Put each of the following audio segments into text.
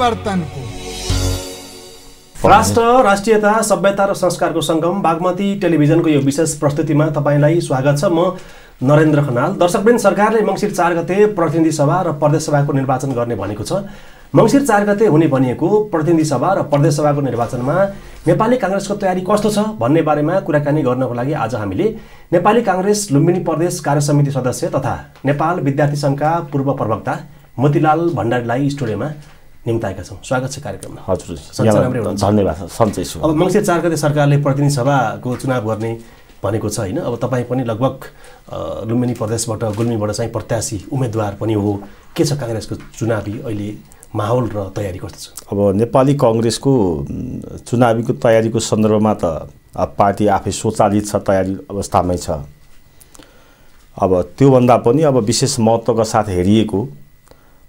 परिवर्तनको राष्ट्र राष्ट्रियता सभ्यता र संस्कारको सङ्गम बागमती टेलिभिजनको यो विशेष प्रस्तुतिमा तपाईँलाई स्वागत छ म नरेन्द्र खनाल दर्शकबिन सरकारले मङ्सिर चार गते प्रतिनिधि सभा र प्रदेश सभाको निर्वाचन गर्ने भनेको छ मङ्सिर चार गते हुने भनिएको प्रतिनिधि सभा र प्रदेश सभाको निर्वाचनमा नेपाली काङ्ग्रेसको तयारी कस्तो छ भन्ने बारेमा कुराकानी गर्नको लागि आज हामीले नेपाली काङ्ग्रेस लुम्बिनी प्रदेश कार्य समिति सदस्य तथा नेपाल विद्यार्थी सङ्घका पूर्व प्रवक्ता मोतीलाल भण्डारीलाई स्टुडियोमा निम्ताएका छौँ स्वागत छ कार्यक्रममा हजुर धन्यवाद सन्चै छु अब मङ्सिर चार गते सरकारले प्रतिनिधि सभाको चुनाव गर्ने भनेको छ होइन अब तपाईँ पनि लगभग लुम्बिनी प्रदेशबाट गुल्मीबाट चाहिँ प्रत्याशी उम्मेदवार पनि हो के छ काङ्ग्रेसको चुनावी अहिले माहौल र तयारी कस्तो छ अब नेपाली कङ्ग्रेसको चुनावीको तयारीको सन्दर्भमा त पार्टी आफै स्वचालित छ तयारी अवस्थामै छ अब त्योभन्दा पनि अब विशेष महत्त्वका साथ हेरिएको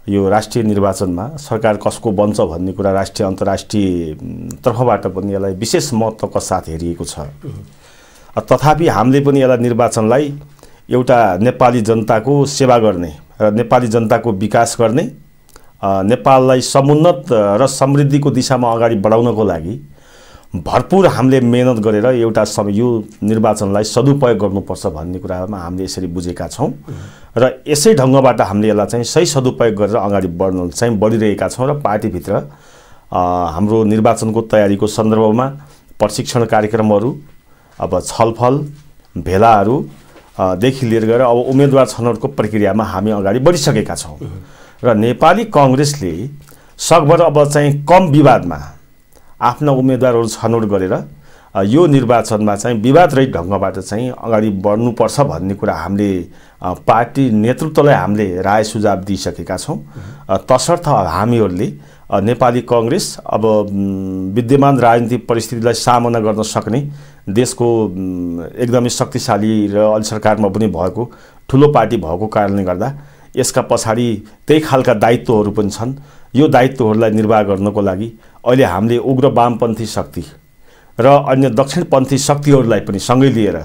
यो राष्ट्रिय निर्वाचनमा सरकार कसको बन्छ भन्ने कुरा राष्ट्रिय अन्तर्राष्ट्रिय तर्फबाट पनि यसलाई विशेष महत्त्वको साथ हेरिएको छ तथापि हामीले पनि यसलाई निर्वाचनलाई एउटा नेपाली जनताको सेवा गर्ने र नेपाली जनताको विकास गर्ने नेपाललाई समुन्नत र समृद्धिको दिशामा अगाडि बढाउनको लागि भरपूर हामीले मेहनत गरेर एउटा यो निर्वाचनलाई सदुपयोग गर्नुपर्छ भन्ने कुरामा हामीले यसरी बुझेका छौँ र यसै ढङ्गबाट हामीले यसलाई चाहिँ सही सदुपयोग गरेर अगाडि बढ्न चाहिँ बढिरहेका छौँ र पार्टीभित्र हाम्रो निर्वाचनको तयारीको सन्दर्भमा प्रशिक्षण कार्यक्रमहरू अब छलफल भेलाहरूदेखि लिएर गएर अब उम्मेदवार छनौटको प्रक्रियामा हामी अगाडि बढिसकेका छौँ र नेपाली कङ्ग्रेसले सकभर अब चाहिँ कम विवादमा आफ्ना उम्मेदवारहरू छनौट गरेर यो निर्वाचनमा चाहिँ विवादरहित ढङ्गबाट चाहिँ अगाडि बढ्नुपर्छ भन्ने कुरा हामीले पार्टी नेतृत्वलाई हामीले राय सुझाव दिइसकेका छौँ तसर्थ हामीहरूले नेपाली कङ्ग्रेस अब विद्यमान राजनीतिक परिस्थितिलाई सामना गर्न सक्ने देशको एकदमै शक्तिशाली र अहिले सरकारमा पनि भएको ठुलो पार्टी भएको कारणले गर्दा यसका पछाडि त्यही खालका दायित्वहरू पनि छन् यो दायित्वहरूलाई निर्वाह गर्नको लागि अहिले हामीले उग्र वामपन्थी शक्ति र अन्य दक्षिणपन्थी शक्तिहरूलाई पनि सँगै लिएर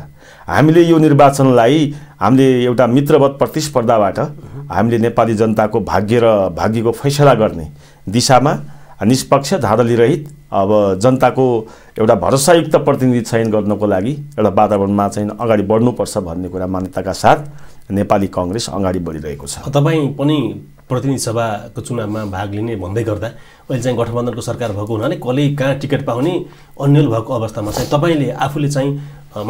हामीले यो निर्वाचनलाई हामीले एउटा मित्रवत प्रतिस्पर्धाबाट हामीले नेपाली जनताको भाग्य र भाग्यको फैसला गर्ने दिशामा निष्पक्ष धाँधलीरहित अब जनताको एउटा भरोसायुक्त प्रतिनिधि चयन गर्नको लागि एउटा वातावरणमा चाहिँ अगाडि बढ्नुपर्छ भन्ने कुरा मान्यताका साथ नेपाली कङ्ग्रेस अगाडि बढिरहेको छ तपाईँ पनि प्रतिनिधि सभाको चुनावमा भाग लिने भन्दै गर्दा अहिले चाहिँ गठबन्धनको सरकार भएको हुनाले कसले कहाँ टिकट पाउने अन्यल भएको अवस्थामा चाहिँ तपाईँले आफूले चाहिँ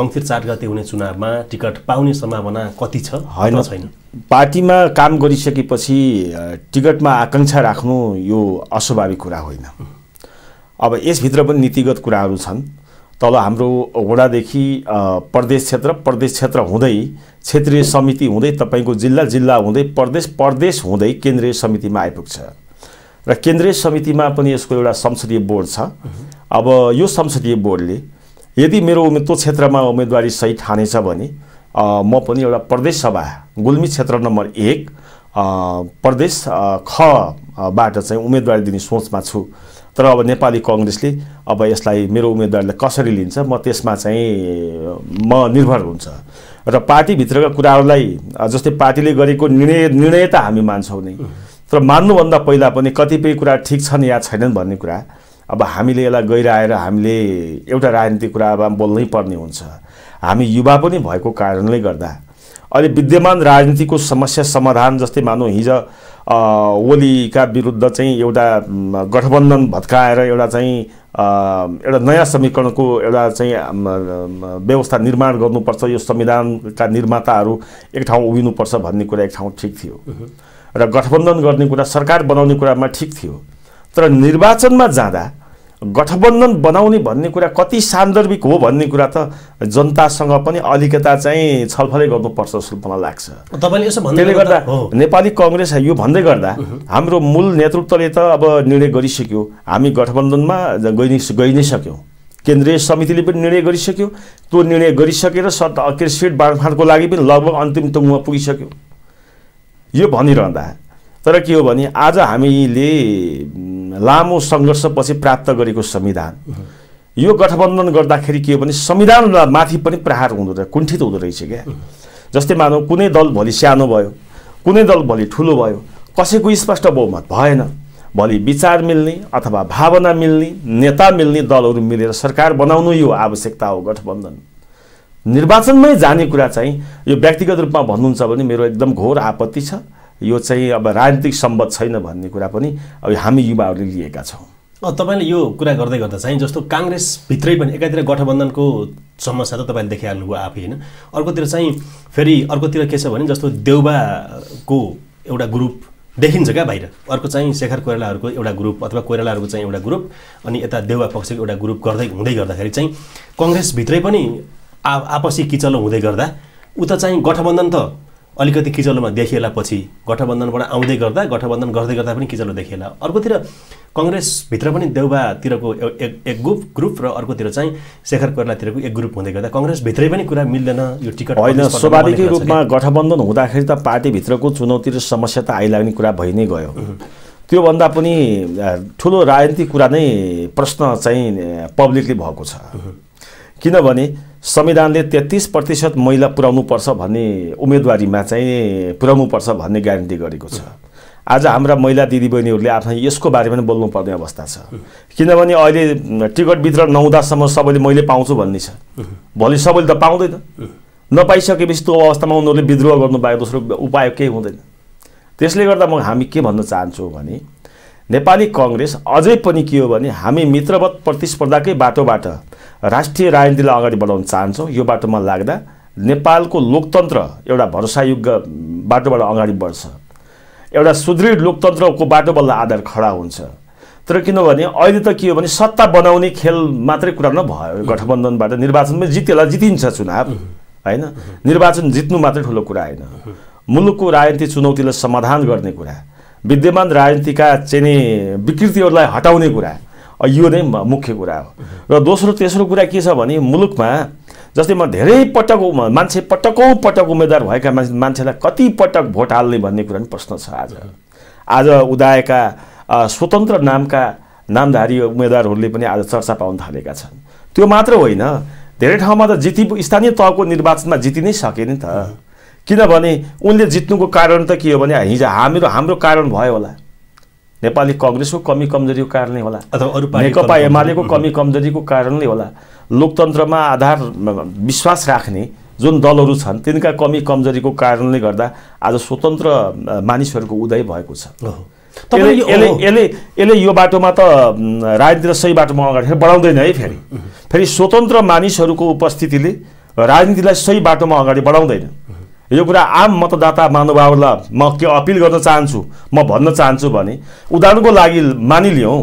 मङ्सिर चार गते हुने चुनावमा टिकट पाउने सम्भावना कति छ होइन छैन पार्टीमा काम गरिसकेपछि टिकटमा आकाङ्क्षा राख्नु यो अस्वाभाविक कुरा होइन अब यसभित्र पनि नीतिगत कुराहरू छन् तल हाम्रो वडादेखि प्रदेश क्षेत्र प्रदेश क्षेत्र हुँदै क्षेत्रीय समिति हुँदै तपाईँको जिल्ला जिल्ला हुँदै प्रदेश प्रदेश हुँदै केन्द्रीय समितिमा आइपुग्छ र केन्द्रीय समितिमा पनि यसको एउटा संसदीय बोर्ड छ अब यो संसदीय बोर्डले यदि मेरो त्यो क्षेत्रमा उम्मेदवारी सही ठानेछ भने म पनि एउटा प्रदेश सभा गुल्मी क्षेत्र नम्बर एक प्रदेश खबाट चाहिँ उम्मेदवारी दिने सोचमा छु तर अब नेपाली कङ्ग्रेसले अब यसलाई मेरो उम्मेदवारले कसरी लिन्छ म त्यसमा चाहिँ म निर्भर हुन्छ र पार्टीभित्रका कुराहरूलाई जस्तै पार्टीले गरेको निर्णय निर्णय त हामी मान्छौँ नै तर मान्नुभन्दा पहिला पनि कतिपय कुरा ठिक छन् या छैनन् भन्ने कुरा अब हामीले यसलाई गइरहेर हामीले एउटा राजनीतिक कुरामा बोल्नै पर्ने हुन्छ हामी युवा पनि भएको कारणले गर्दा अहिले विद्यमान राजनीतिको समस्या समाधान जस्तै मानौँ हिज ओलीका विरुद्ध चाहिँ एउटा गठबन्धन भत्काएर एउटा चाहिँ एउटा नयाँ समीकरणको एउटा चाहिँ व्यवस्था निर्माण गर्नुपर्छ यो संविधानका निर्माताहरू एक ठाउँ उभिनुपर्छ भन्ने कुरा एक ठाउँ ठिक थियो र गठबन्धन गर्ने कुरा सरकार बनाउने कुरामा ठिक थियो तर निर्वाचनमा जाँदा गठबन्धन बनाउने भन्ने कुरा कति सान्दर्भिक हो भन्ने कुरा त जनतासँग पनि अलिकता चाहिँ छलफलै गर्नुपर्छ जस्तो मलाई लाग्छ त्यसले गर्दा नेपाली कङ्ग्रेस यो भन्दै गर्दा हाम्रो मूल नेतृत्वले त अब निर्णय गरिसक्यो हामी गठबन्धनमा गइ गइ नै सक्यौँ केन्द्रीय समितिले पनि निर्णय गरिसक्यो त्यो निर्णय गरिसकेर सट सिट बाँडफाँडको लागि पनि लगभग अन्तिम टुङ्गमा पुगिसक्यो यो भनिरहँदा तर के हो भने आज हामीले लामो सङ्घर्षपछि प्राप्त गरेको संविधान यो गठबन्धन गर्दाखेरि के हो भने संविधानमाथि पनि प्रहार हुँदो रहेछ कुण्ठित हुँदो रहेछ क्या जस्तै मानौ कुनै दल भोलि सानो भयो कुनै दल भोलि ठुलो भयो कसैको स्पष्ट बहुमत भएन भोलि विचार मिल्ने अथवा भावना मिल्ने नेता मिल्ने दलहरू मिलेर सरकार बनाउनु यो आवश्यकता हो गठबन्धन निर्वाचनमै जाने कुरा चाहिँ यो व्यक्तिगत रूपमा भन्नुहुन्छ भने मेरो एकदम घोर आपत्ति छ यो चाहिँ अब राजनीतिक सम्बद्ध छैन भन्ने कुरा पनि अब हामी युवाहरूले लिएका छौँ तपाईँले यो कुरा गर्दै गर्दा चाहिँ जस्तो काङ्ग्रेसभित्रै पनि एकातिर गठबन्धनको समस्या त तपाईँले देखिहाल्नुभयो आफै होइन अर्कोतिर चाहिँ फेरि अर्कोतिर के छ भने जस्तो देउबाको एउटा ग्रुप देखिन्छ क्या बाहिर अर्को चाहिँ शेखर कोइरालाहरूको एउटा ग्रुप अथवा कोइरालाहरूको चाहिँ एउटा ग्रुप अनि यता देउवा पक्षको एउटा ग्रुप गर्दै हुँदै गर्दाखेरि चाहिँ कङ्ग्रेसभित्रै पनि आ आपसी किचलो हुँदै गर्दा उता चाहिँ गठबन्धन त अलिकति किचलोमा देखिएला पछि गठबन्धनबाट आउँदै गर्दा गठबन्धन गर्दै गर्दा पनि किचलो देखिएला अर्कोतिर कङ्ग्रेसभित्र पनि देउबातिरको एक एक ग्रुप ग्रुप र अर्कोतिर चाहिँ शेखर कोइरालातिरको एक ग्रुप हुँदै गर्दा कङ्ग्रेसभित्रै पनि कुरा मिल्दैन यो टिकट होइन स्वाभाविक रूपमा गठबन्धन हुँदाखेरि त पार्टीभित्रको चुनौती र समस्या त आइलाग्ने कुरा भइ नै गयो त्योभन्दा पनि ठुलो राजनीतिक कुरा नै प्रश्न चाहिँ पब्लिकले भएको छ किनभने संविधानले तेत्तिस प्रतिशत महिला पुर्याउनुपर्छ भन्ने उम्मेदवारीमा चाहिँ पुर्याउनुपर्छ भन्ने ग्यारेन्टी गरेको छ आज हाम्रा महिला दिदीबहिनीहरूले आफ्नो यसको बारेमा पनि बोल्नुपर्ने अवस्था छ किनभने अहिले टिकट वितरण नहुँदासम्म सबैले मैले पाउँछु भन्ने छ भोलि सबैले त पाउँदैन नपाइसकेपछि त्यो अवस्थामा उनीहरूले विद्रोह गर्नु पाए दोस्रो उपाय केही हुँदैन त्यसले गर्दा म हामी के भन्न चाहन्छौँ भने नेपाली कङ्ग्रेस अझै पनि के हो भने हामी मित्रवत प्रतिस्पर्धाकै बाटोबाट राष्ट्रिय राजनीतिलाई अगाडि बढाउन चाहन्छौँ यो बाटोमा लाग्दा नेपालको लोकतन्त्र एउटा भरोसायुग बाटोबाट अगाडि बढ्छ एउटा सुदृढ लोकतन्त्रको बाटो बल्ल आधार खडा हुन्छ तर किनभने अहिले त के हो भने सत्ता बनाउने खेल मात्रै कुरा नभयो गठबन्धनबाट निर्वाचनमै जितेला जितिन्छ चुनाव होइन निर्वाचन जित्नु मात्रै ठुलो कुरा होइन मुलुकको राजनीति चुनौतीलाई समाधान गर्ने कुरा विद्यमान राजनीतिका चाहिँ विकृतिहरूलाई हटाउने कुरा यो नै मुख्य कुरा हो र दोस्रो तेस्रो कुरा के छ भने मुलुकमा जस्तै म धेरै पटक मान्छे पटकौ पटक उम्मेद्वार भएका मान्छे मान्छेलाई कति पटक भोट हाल्ने भन्ने कुरा पनि प्रश्न छ आज आज उदाएका स्वतन्त्र नामका नामधारी उम्मेद्वारहरूले पनि आज चर्चा पाउन थालेका छन् त्यो मात्र होइन धेरै ठाउँमा त जिति स्थानीय तहको निर्वाचनमा जिति नै सके नि त किनभने उनले जित्नुको कारण त के हो भने हिजो हामीहरू हाम्रो कारण भयो होला नेपाली कङ्ग्रेसको कमी कमजोरीको कारणले होला अथवा नेकपा एमालेको कमी कमजोरीको कारणले होला लोकतन्त्रमा आधार विश्वास राख्ने जुन दलहरू छन् तिनका कमी कमजोरीको कारणले गर्दा आज स्वतन्त्र मानिसहरूको उदय भएको छ यसले यसले यसले यो बाटोमा त राजनीति सही बाटोमा अगाडि बढाउँदैन है फेरि फेरि स्वतन्त्र मानिसहरूको उपस्थितिले राजनीतिलाई सही बाटोमा अगाडि बढाउँदैन यो कुरा आम मतदाता महानुभावहरूलाई म के अपिल गर्न चाहन्छु म भन्न चाहन्छु भने उदाहरणको लागि मानिलिउँ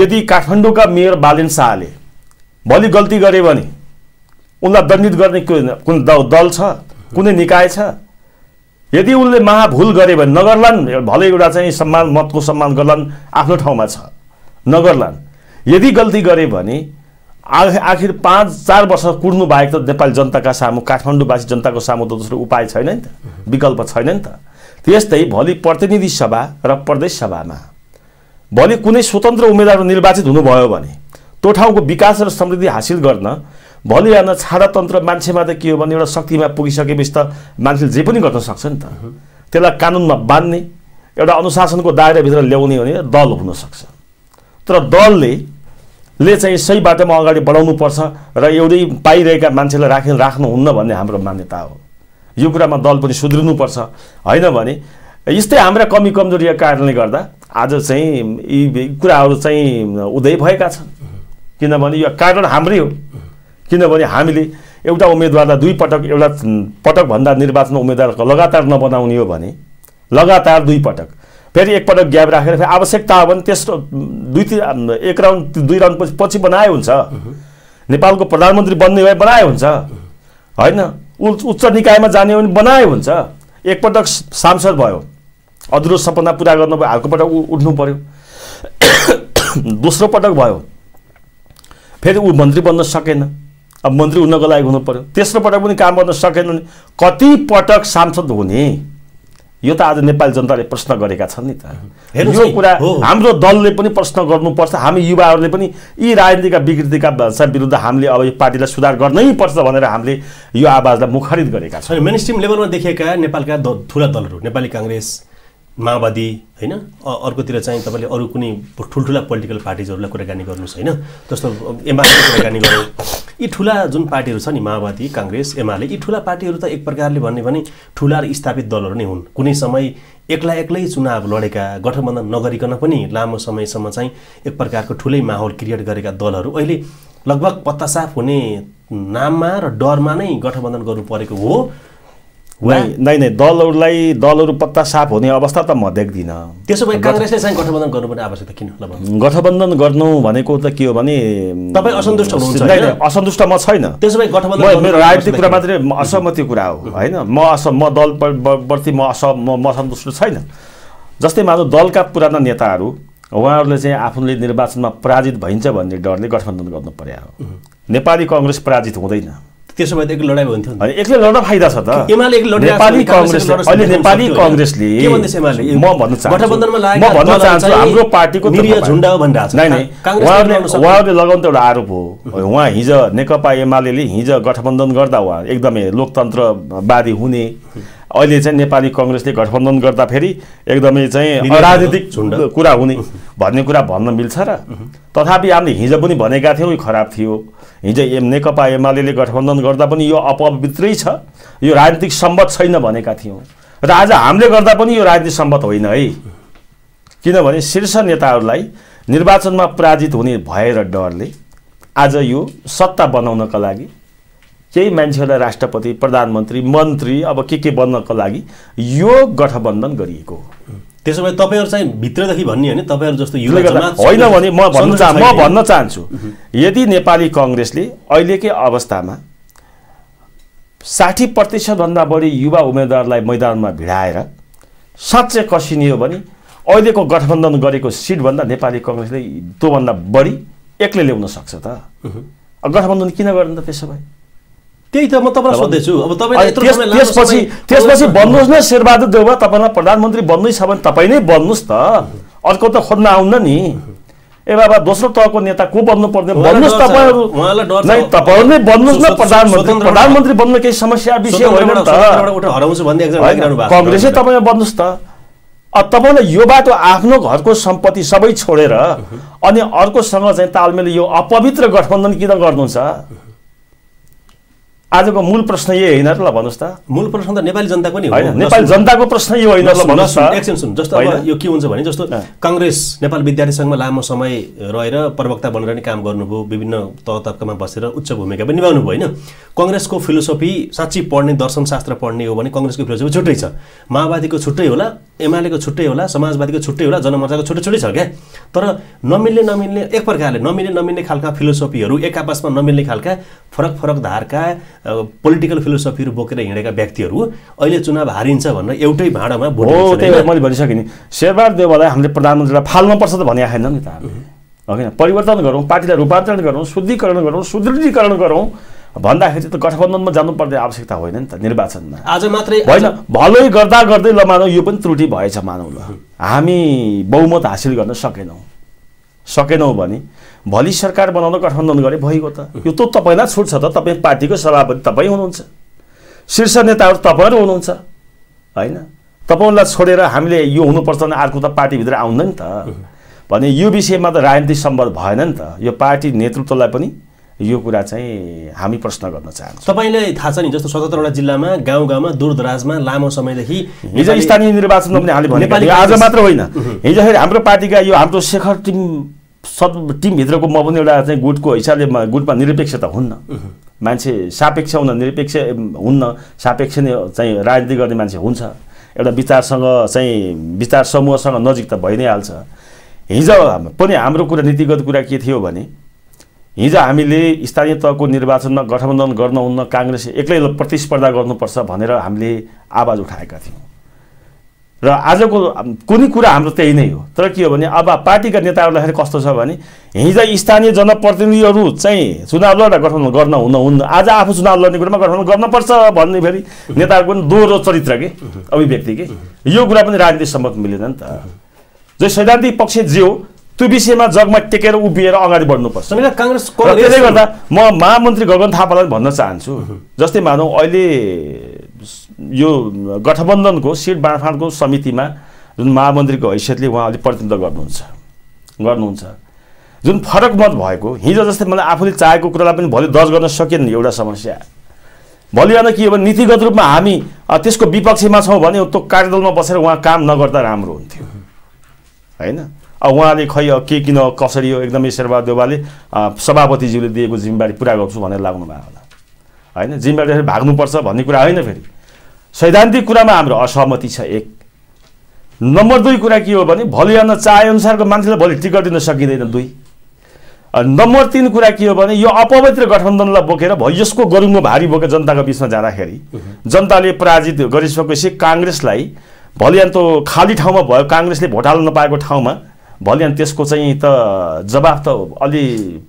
यदि काठमाडौँका मेयर बालेन शाहले भोलि गल्ती गरे भने उनलाई दण्डित गर्ने कुन दल छ कुनै निकाय छ यदि उनले महाभूल गरे भने नगर्लान् भलै एउटा चाहिँ सम्मान मतको सम्मान गर्लान् आफ्नो ठाउँमा छ नगर्लान् यदि गल्ती गरे भने आ आखिर पाँच चार वर्ष कुर्नु बाहेक त नेपाली जनताका सामु काठमाडौँवासी जनताको सामु त दोस्रो उपाय छैन नि त विकल्प छैन नि त त्यस्तै भोलि प्रतिनिधि सभा र प्रदेश सभामा भोलि कुनै स्वतन्त्र उम्मेद्वार निर्वाचित हुनुभयो भने त्यो ठाउँको विकास र समृद्धि हासिल गर्न भोलि आएर छाडातन्त्र मान्छेमा त के हो भने एउटा शक्तिमा पुगिसकेपछि त मान्छेले जे पनि गर्न सक्छ नि त त्यसलाई कानुनमा बाँध्ने एउटा अनुशासनको दायराभित्र ल्याउने भने दल हुनसक्छ तर दलले ले चाहिँ सही बाटोमा अगाडि बढाउनुपर्छ र एउटै पाइरहेका मान्छेलाई राखे राख्नुहुन्न भन्ने हाम्रो मान्यता हो यो कुरामा दल पनि सुध्रिनुपर्छ होइन भने यस्तै हाम्रा कमी कमजोरीका कारणले गर्दा आज चाहिँ यी कुराहरू चाहिँ उदय भएका छन् किनभने यो कारण हाम्रै हो किनभने हामीले एउटा उम्मेदवारलाई दुई पटक एउटा पटकभन्दा निर्वाचन उम्मेदवार लगातार नबनाउने हो भने लगातार दुई पटक फेरि एकपटक ग्याप राखेर फेरि आवश्यकता हो भने त्यस्तो दुई तिन एक राउन्ड दुई राउन्ड पछि पछि बनाए हुन्छ नेपालको प्रधानमन्त्री बन्ने भए बनाए हुन्छ होइन उच्च निकायमा जाने हो भने बनाए हुन्छ एकपटक सांसद भयो अधुरो सपना पुरा गर्नुभयो अर्को पटक उठ्नु पऱ्यो दोस्रो पटक भयो फेरि ऊ मन्त्री बन्न सकेन अब मन्त्री हुनको लागि हुनु पऱ्यो तेस्रो पटक पनि काम गर्न सकेन भने कति पटक सांसद हुने यो त आज नेपाली जनताले प्रश्न गरेका छन् नि त यो कुरा हाम्रो दलले पनि प्रश्न गर्नुपर्छ हामी युवाहरूले पनि यी राजनीतिका विकृतिका विरुद्ध हामीले अब यो पार्टीलाई सुधार गर्नैपर्छ भनेर हामीले यो आवाजलाई मुखरित गरेका छौँ मेन स्ट्रिम लेभलमा देखेका नेपालका ठुला दलहरू नेपाली काङ्ग्रेस माओवादी होइन अर्कोतिर चाहिँ तपाईँले अरू कुनै ठुल्ठुला पोलिटिकल पार्टिजहरूलाई कुराकानी गर्नुहोस् होइन जस्तो एमाले कुराकानी गर्नु यी ठुला जुन पार्टीहरू छ नि माओवादी काङ्ग्रेस एमाले यी ठुला पार्टीहरू त एक प्रकारले भन्ने भने ठुला र स्थापित दलहरू नै हुन् कुनै समय एक्ला एक्लै चुनाव लडेका गठबन्धन नगरिकन पनि लामो समयसम्म चाहिँ एक प्रकारको ठुलै माहौल क्रिएट गरेका दलहरू अहिले लगभग पत्ता साफ हुने नाममा र डरमा नै गठबन्धन गर्नु परेको हो नै नै दलहरूलाई दलहरू पत्ता साफ हुने अवस्था त म देख्दिनँ त्यसो भए काङ्ग्रेसले चाहिँ गठबन्धन गर्नुपर्ने आवश्यकता किन गठबन्धन गर्नु भनेको त के हो भने तपाईँ असन्तुष्ट हुनुहुन्छ असन्तुष्ट म छैन त्यसो भए गठबन्धन मेरो राजनीतिक कुरा मात्रै असहमति कुरा हो होइन म अस म दलप्रति म अस म असन्तुष्ट छैन जस्तै माझ दलका पुराना नेताहरू उहाँहरूले चाहिँ आफूले निर्वाचनमा पराजित भइन्छ भन्ने डरले गठबन्धन गर्नु पर्या हो नेपाली कङ्ग्रेस पराजित हुँदैन त्यसो भए त एक्लो लडाइँ हुन्थ्यो नि एक्लै लड्न फाइदा छ त एमाले एक्लो लड्ने नेपाली कङ्ग्रेसले अहिले नेपाली कङ्ग्रेसले के भन्दैछ एमाले म भन्न चाहन्छु गठबन्धनमा लागेको म भन्न चाहन्छु हाम्रो पार्टीको निरीह झुन्डा हो भनिरहेको छ नाइ उहाँहरूले उहाँहरूले लगाउनु त एउटा आरोप हो उहाँ हिज नेकपा एमाले हिज गठबन्धन गर्दा उहाँ एकदमै लोकतन्त्रवादी हुने अहिले चाहिँ नेपाली कङ्ग्रेसले गठबन्धन गर्दा फेरि एकदमै चाहिँ राजनीतिक कुरा हुने भन्ने कुरा भन्न मिल्छ र तथापि हामीले हिजो पनि भनेका थियौँ खराब थियो हिजो एम नेकपा एमाले गठबन्धन गर्दा पनि यो अपवित्रै छ यो राजनीतिक सम्बत छैन भनेका थियौँ र आज हामीले गर्दा पनि यो राजनीतिक सम्बत होइन है किनभने शीर्ष नेताहरूलाई निर्वाचनमा पराजित हुने भएर डरले आज यो सत्ता बनाउनका लागि केही मान्छेहरूलाई राष्ट्रपति प्रधानमन्त्री मन्त्री अब के के बन्नको लागि यो गठबन्धन गरिएको हो त्यसो भए तपाईँहरू चाहिँ भित्रदेखि भन्ने होइन तपाईँहरू जस्तो होइन भने म भन्न चाह म भन्न चाहन्छु यदि नेपाली कङ्ग्रेसले अहिलेकै अवस्थामा साठी प्रतिशतभन्दा बढी युवा उम्मेदवारलाई मैदानमा भिडाएर साँच्चै कसिनियो भने अहिलेको गठबन्धन गरेको सिटभन्दा नेपाली कङ्ग्रेसले त्योभन्दा बढी एक्लै ल्याउन सक्छ त गठबन्धन किन गर्नु त त्यसो भए त्यही त म तपाईँलाई सोध्दैछु अब तपाईँ त्यसपछि त्यसपछि भन्नुहोस् न शेरबहादुर देउवा तपाईँलाई प्रधानमन्त्री बन्दै छ भने तपाईँ नै बन्नुहोस् त अर्को त खोज्न आउन्न नि ए बाबा दोस्रो तहको नेता को बन्नु पर्ने भन्नुहोस् तपाईँहरू नै तपाईँहरू नै बन्नुहोस् न प्रधानमन्त्री प्रधानमन्त्री बन्नु केही समस्या विषय होइन नि त कङ्ग्रेसै तपाईँ बन्नुहोस् त तपाईँलाई यो बाटो आफ्नो घरको सम्पत्ति सबै छोडेर अनि अर्कोसँग चाहिँ तालमेल यो अपवित्र गठबन्धन किन गर्नुहुन्छ आजको मूल प्रश्न यही होइन ल भन्नुहोस् त मूल प्रश्न त नेपाली जनताको नि होइन नेपाली जनताको प्रश्न यो होइन एकछिन सुन जस्तो अब यो के हुन्छ भने जस्तो कङ्ग्रेस नेपाल विद्यार्थी सङ्घमा लामो समय रहेर प्रवक्ता बनेर नि काम गर्नुभयो विभिन्न तह तब्कामा बसेर उच्च भूमिका पनि निभाउनु भयो होइन कङ्ग्रेसको फिलोसफी साँच्ची पढ्ने दर्शनशास्त्र पढ्ने हो भने कङ्ग्रेसको फिलोसफी छुट्टै छ माओवादीको छुट्टै होला एमालेको छुट्टै होला समाजवादीको छुट्टै होला जनमोर्चाको छुट्टै छुट्टै छ क्या तर नमिल्ने नमिल्ने एक प्रकारले नमिल्ने नमिल्ने खालका फिलोसफीहरू एक आपसमा नमिल्ने खालका फरक फरक धारका पोलिटिकल फिलोसफीहरू बोकेर हिँडेका व्यक्तिहरू अहिले चुनाव हारिन्छ भनेर एउटै भाँडामा त्यही मैले भनिसकेँ नि शेरबार देवलाई हामीले प्रधानमन्त्रीलाई फाल्नुपर्छ त भने आएन नि त होइन परिवर्तन गरौँ पार्टीलाई रूपान्तरण गरौँ शुद्धिकरण गरौँ सुदृढीकरण गरौँ भन्दाखेरि त गठबन्धनमा जानुपर्ने आवश्यकता होइन नि त निर्वाचनमा आज मात्रै होइन भलै गर्दा गर्दै ल मानौ यो पनि त्रुटि भएछ मानौँ ल हामी बहुमत हासिल गर्न सकेनौँ सकेनौँ भने भोलि सरकार बनाउन गठबन्धन गरे भइगयो त यो त तपाईँलाई छुट छ त तपाईँ पार्टीको सभापति तपाईँ हुनुहुन्छ शीर्ष नेताहरू तपाईँहरू हुनुहुन्छ होइन तपाईँहरूलाई छोडेर हामीले यो हुनुपर्छ भने अर्को त पार्टीभित्र आउँदैन नि त भने यो विषयमा त राजनीतिक सम्भव भएन नि त यो पार्टी नेतृत्वलाई पनि यो कुरा चाहिँ हामी प्रश्न गर्न चाहन्छौँ तपाईँलाई थाहा छ नि जस्तो सतहत्तरवटा जिल्लामा गाउँ गाउँमा दूरदराजमा लामो समयदेखि हिजो स्थानीय निर्वाचनमा पनि हामीले भनेको आज मात्र होइन हिजो हाम्रो पार्टीका यो हाम्रो शेखर टिम सब टिमभित्रको म पनि एउटा चाहिँ गुटको हिसाबले गुटमा निरपेक्ष त हुन्न मान्छे सापेक्ष हुन निरपेक्ष हुन्न सापेक्ष नै चाहिँ राजनीति गर्ने मान्छे हुन्छ एउटा विचारसँग चाहिँ विचार समूहसँग नजिक त भइ नै हाल्छ हिजो पनि हाम्रो कुरा नीतिगत कुरा के थियो भने हिजो हामीले स्थानीय तहको निर्वाचनमा गठबन्धन गर्न हुन्न काङ्ग्रेस एक्लै प्रतिस्पर्धा गर्नुपर्छ भनेर हामीले आवाज उठाएका थियौँ र आजको कुनै कुरा हाम्रो त्यही नै हो तर के हो भने अब पार्टीका नेताहरूलाई कस्तो छ भने हिजो स्थानीय जनप्रतिनिधिहरू चाहिँ चुनाव लडेर गठन गर्न हुन हुन्न आज आफू चुनाव लड्ने कुरामा गठन गर्नुपर्छ भन्ने फेरि नेताहरूको पनि दोहोरो चरित्र के अभिव्यक्ति के यो कुरा पनि राजनीति सम्बन्ध मिलेन नि त जो सैद्धान्तिक पक्ष जे हो त्यो विषयमा जगमा टेकेर उभिएर अगाडि बढ्नुपर्छ काङ्ग्रेस त्यसले गर्दा म महामन्त्री गगन थापालाई भन्न चाहन्छु जस्तै मानौँ अहिले यो गठबन्धनको सिट बाँडफाँडको समितिमा जुन महामन्त्रीको हैसियतले उहाँले प्रतिनिधित्व गर्नुहुन्छ गर्नुहुन्छ जुन फरक मत भएको हिजो जस्तै मलाई आफूले चाहेको कुरालाई पनि भोलि दर्ज गर्न सकेन एउटा समस्या भोलि अन्त के हो भने नीतिगत रूपमा हामी त्यसको विपक्षमा छौँ भने त्यो कार्यदलमा बसेर उहाँ काम नगर्दा राम्रो हुन्थ्यो होइन अब उहाँले खै के किन कसरी हो एकदमै शेरबहादुर देवालले सभापतिज्यूले दिएको जिम्मेवारी पुरा गर्छु भनेर लाग्नु भएको होला होइन जिम्मेवारी भाग्नुपर्छ भन्ने कुरा होइन फेरि सैद्धान्तिक कुरामा हाम्रो असहमति छ एक नम्बर दुई कुरा के हो भने भोलि चाहे अनुसारको मान्छेलाई भोलि टिकट दिन सकिँदैन दुई नम्बर तिन कुरा के हो भने यो अपवित्र गठबन्धनलाई बोकेर भयो यसको गरुङ्गो भारी बोकेर जनताको बिचमा जाँदाखेरि जनताले पराजित गरिसकेपछि काङ्ग्रेसलाई भोलि अन्त खाली ठाउँमा भयो काङ्ग्रेसले भोट हाल्न नपाएको ठाउँमा भोलि त्यसको चाहिँ त जवाब त अलि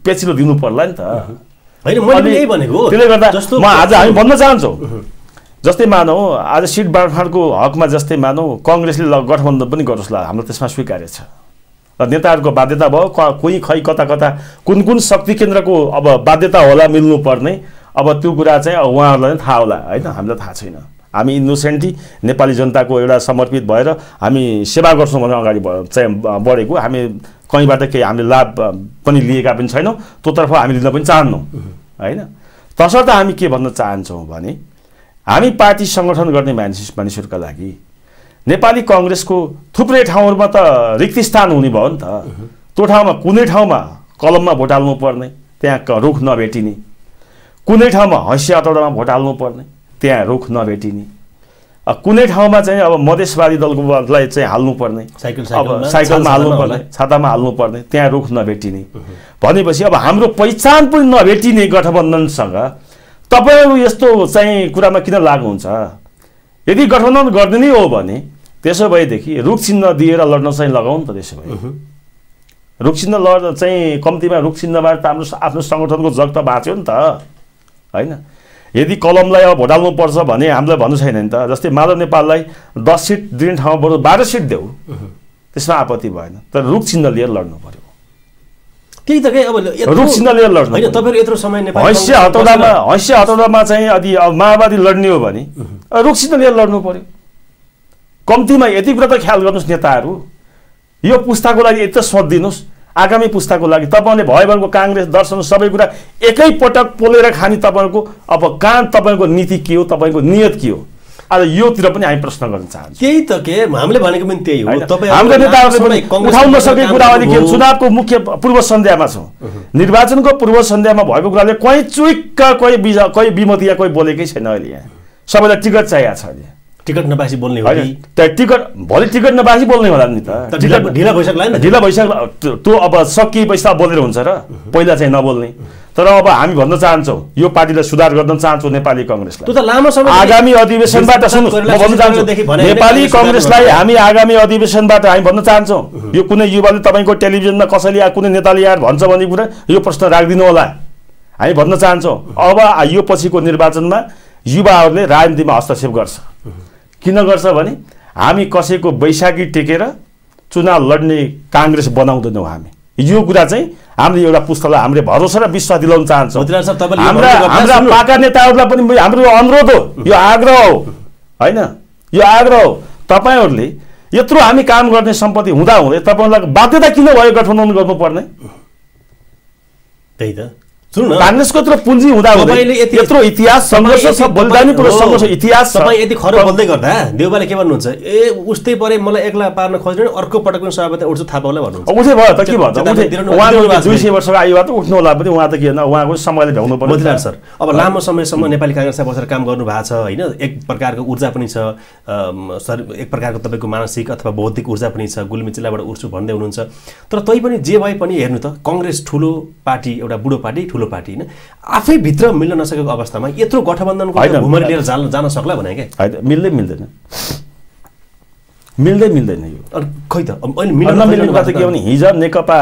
पेचिलो दिनु पर्ला नि त त्यसले गर्दा म आज हामी भन्न चाहन्छौँ जस्तै मानौँ आज सिट बाँडफाँडको हकमा जस्तै मानौँ कङ्ग्रेसले गठबन्धन पनि गरोस् ल हाम्रो त्यसमा स्वीकार्य छ र नेताहरूको बाध्यता भयो क कोही खै कता कता कुन कुन शक्ति केन्द्रको अब बाध्यता होला मिल्नुपर्ने अब त्यो कुरा चाहिँ उहाँहरूलाई नै थाहा होला होइन हामीलाई थाहा छैन हामी इनोसेन्टली नेपाली जनताको एउटा समर्पित भएर हामी सेवा गर्छौँ भनेर अगाडि चाहिँ बढेको हामी कहीँबाट केही हामीले लाभ पनि लिएका पनि छैनौँ त्योतर्फ हामी लिन पनि चाहन्नौँ होइन तसर्थ हामी के भन्न चाहन्छौँ भने हामी पार्टी सङ्गठन गर्ने मानिस मानिसहरूका लागि नेपाली कङ्ग्रेसको थुप्रै ठाउँहरूमा त रिक्त स्थान हुने भयो नि त त्यो ठाउँमा कुनै ठाउँमा कलममा भोट हाल्नु पर्ने त्यहाँ रुख नभेटिने कुनै ठाउँमा हैसिया अटौडामा भोट हाल्नु पर्ने त्यहाँ रुख नभेटिने कुनै ठाउँमा चाहिँ अब मधेसवादी दलकोलाई चाहिँ हाल्नुपर्ने साइकल अब साइकलमा हाल्नुपर्ने छातामा हाल्नुपर्ने त्यहाँ रुख नभेटिने भनेपछि अब हाम्रो पहिचान पनि नभेटिने गठबन्धनसँग तपाईँहरू यस्तो चाहिँ कुरामा किन हुन्छ यदि गठबन्धन गरिदिने हो भने त्यसो भएदेखि रुख चिन्ह दिएर लड्न चाहिँ लगाऊ नि त त्यसो भए रुख चिन्ह लड्दा चाहिँ कम्तीमा रुख चिन्हबाट त हाम्रो आफ्नो सङ्गठनको जग त बाँच्यो नि त होइन यदि कलमलाई अब भोटाल्नु पर्छ भने हामीलाई भन्नु छैन नि त जस्तै माधव नेपाललाई दस सिट दिने ठाउँबाट बाह्र सिट देऊ त्यसमा आपत्ति भएन तर रुख चिन्ह लिएर लड्नु पऱ्यो केही त अब लड्नु होइन तपाईँहरू यत्रो समय नेपाल हैसिया हतौडामा हैसिया हतौडामा चाहिँ यदि अब माओवादी लड्ने हो भने रुख लिएर लड्नु पर्यो कम्तीमा यति कुरा त ख्याल गर्नुहोस् नेताहरू यो पुस्ताको लागि यत्रो सोधिदिनुहोस् आगामी पुस्ताको लागि तपाईँले भयो भनेको काङ्ग्रेस दर्शन सबै कुरा एकैपटक पोलेर खाने तपाईँहरूको अब कहाँ तपाईँको नीति के हो तपाईँको नियत के हो आज योतिर पनि हामी प्रश्न गर्न चाहन्छौँ केही त के हामीले भनेको पनि त्यही हो हाम्रो नेताहरूले पनि उठाउन नसके कुरा अनि के चुनावको मुख्य पूर्व सन्ध्यामा छौँ निर्वाचनको पूर्व सन्ध्यामा भएको कुराले कहीँ चुइक्क कोही बिजा कोही या कोही बोलेकै छैन अहिले यहाँ सबैलाई टिकट चाहिएको छ अहिले टिकट नबासी बोल्ने हो टिकट भोलि टिकट नबासी बोल्ने होला नि त ढिला भइसक्ला ढिला भइसक्ला त्यो अब सकिएपछि त बोलेर हुन्छ र पहिला चाहिँ नबोल्ने तर अब हामी भन्न चाहन्छौँ यो पार्टीलाई सुधार गर्न चाहन्छौँ नेपाली कङ्ग्रेसलाई आगामी अधिवेशनबाट नेपाली कङ्ग्रेसलाई हामी आगामी अधिवेशनबाट हामी भन्न चाहन्छौँ यो कुनै युवाले तपाईँको टेलिभिजनमा कसैले या कुनै नेताले यार भन्छ भन्ने कुरा यो प्रश्न राखिदिनु होला हामी भन्न चाहन्छौँ अब यो पछिको निर्वाचनमा युवाहरूले राजनीतिमा हस्तक्षेप गर्छ किन गर्छ भने हामी कसैको वैशाखी टेकेर चुनाव लड्ने काङ्ग्रेस बनाउँदैनौँ हामी यो कुरा चाहिँ हामीले एउटा पुस्तालाई हामीले भरोसा र विश्वास दिलाउन चाहन्छौँ हाम्रा हाम्रा पाका नेताहरूलाई पनि हाम्रो अनुरोध हो यो आग्रह हो होइन यो आग्रह हो तपाईँहरूले यत्रो हामी काम गर्ने सम्पत्ति हुँदा हुँदै तपाईँहरूलाई बाध्यता किन भयो गठबन्धन गर्नुपर्ने त्यही त काङ्ग्रेसको तर पुँजी हुँदा यत्रो इतिहास सङ्घर्ष बलिदानी पुरो सङ्घर्ष इतिहास तपाईँ यति खरो बोल्दै गर्दा देउबाले के भन्नुहुन्छ ए उस्तै परे मलाई एक्ला पार्न खोज्ने अर्को पटक पनि सभापति उठ्छु थाहा पाउला भन्नुहुन्छ उठे भयो त के भयो दुई सय वर्ष आयो त उठ्नु होला पनि उहाँ त के भन्दा उहाँको समयले भ्याउनु पर्यो सर अब लामो समयसम्म नेपाली काङ्ग्रेसमा बसेर काम गर्नु भएको छ होइन एक प्रकारको ऊर्जा पनि छ सर एक प्रकारको तपाईँको मानसिक अथवा बौद्धिक ऊर्जा पनि छ गुल्मी जिल्लाबाट उठ्छु भन्दै हुनुहुन्छ तर तै पनि जे भए पनि हेर्नु त कङ्ग्रेस ठुलो पार्टी एउटा बुढो पार्टी ठुलो ठुलो पार्टी होइन आफैभित्र मिल्न नसकेको अवस्थामा यत्रो गठबन्धनको भुमरी लिएर जान जान सक्ला भने क्या होइन मिल्दै मिल्दैन मिल्दै मिल्दैन यो खै त अहिले मिल्नु त के भने हिजो नेकपा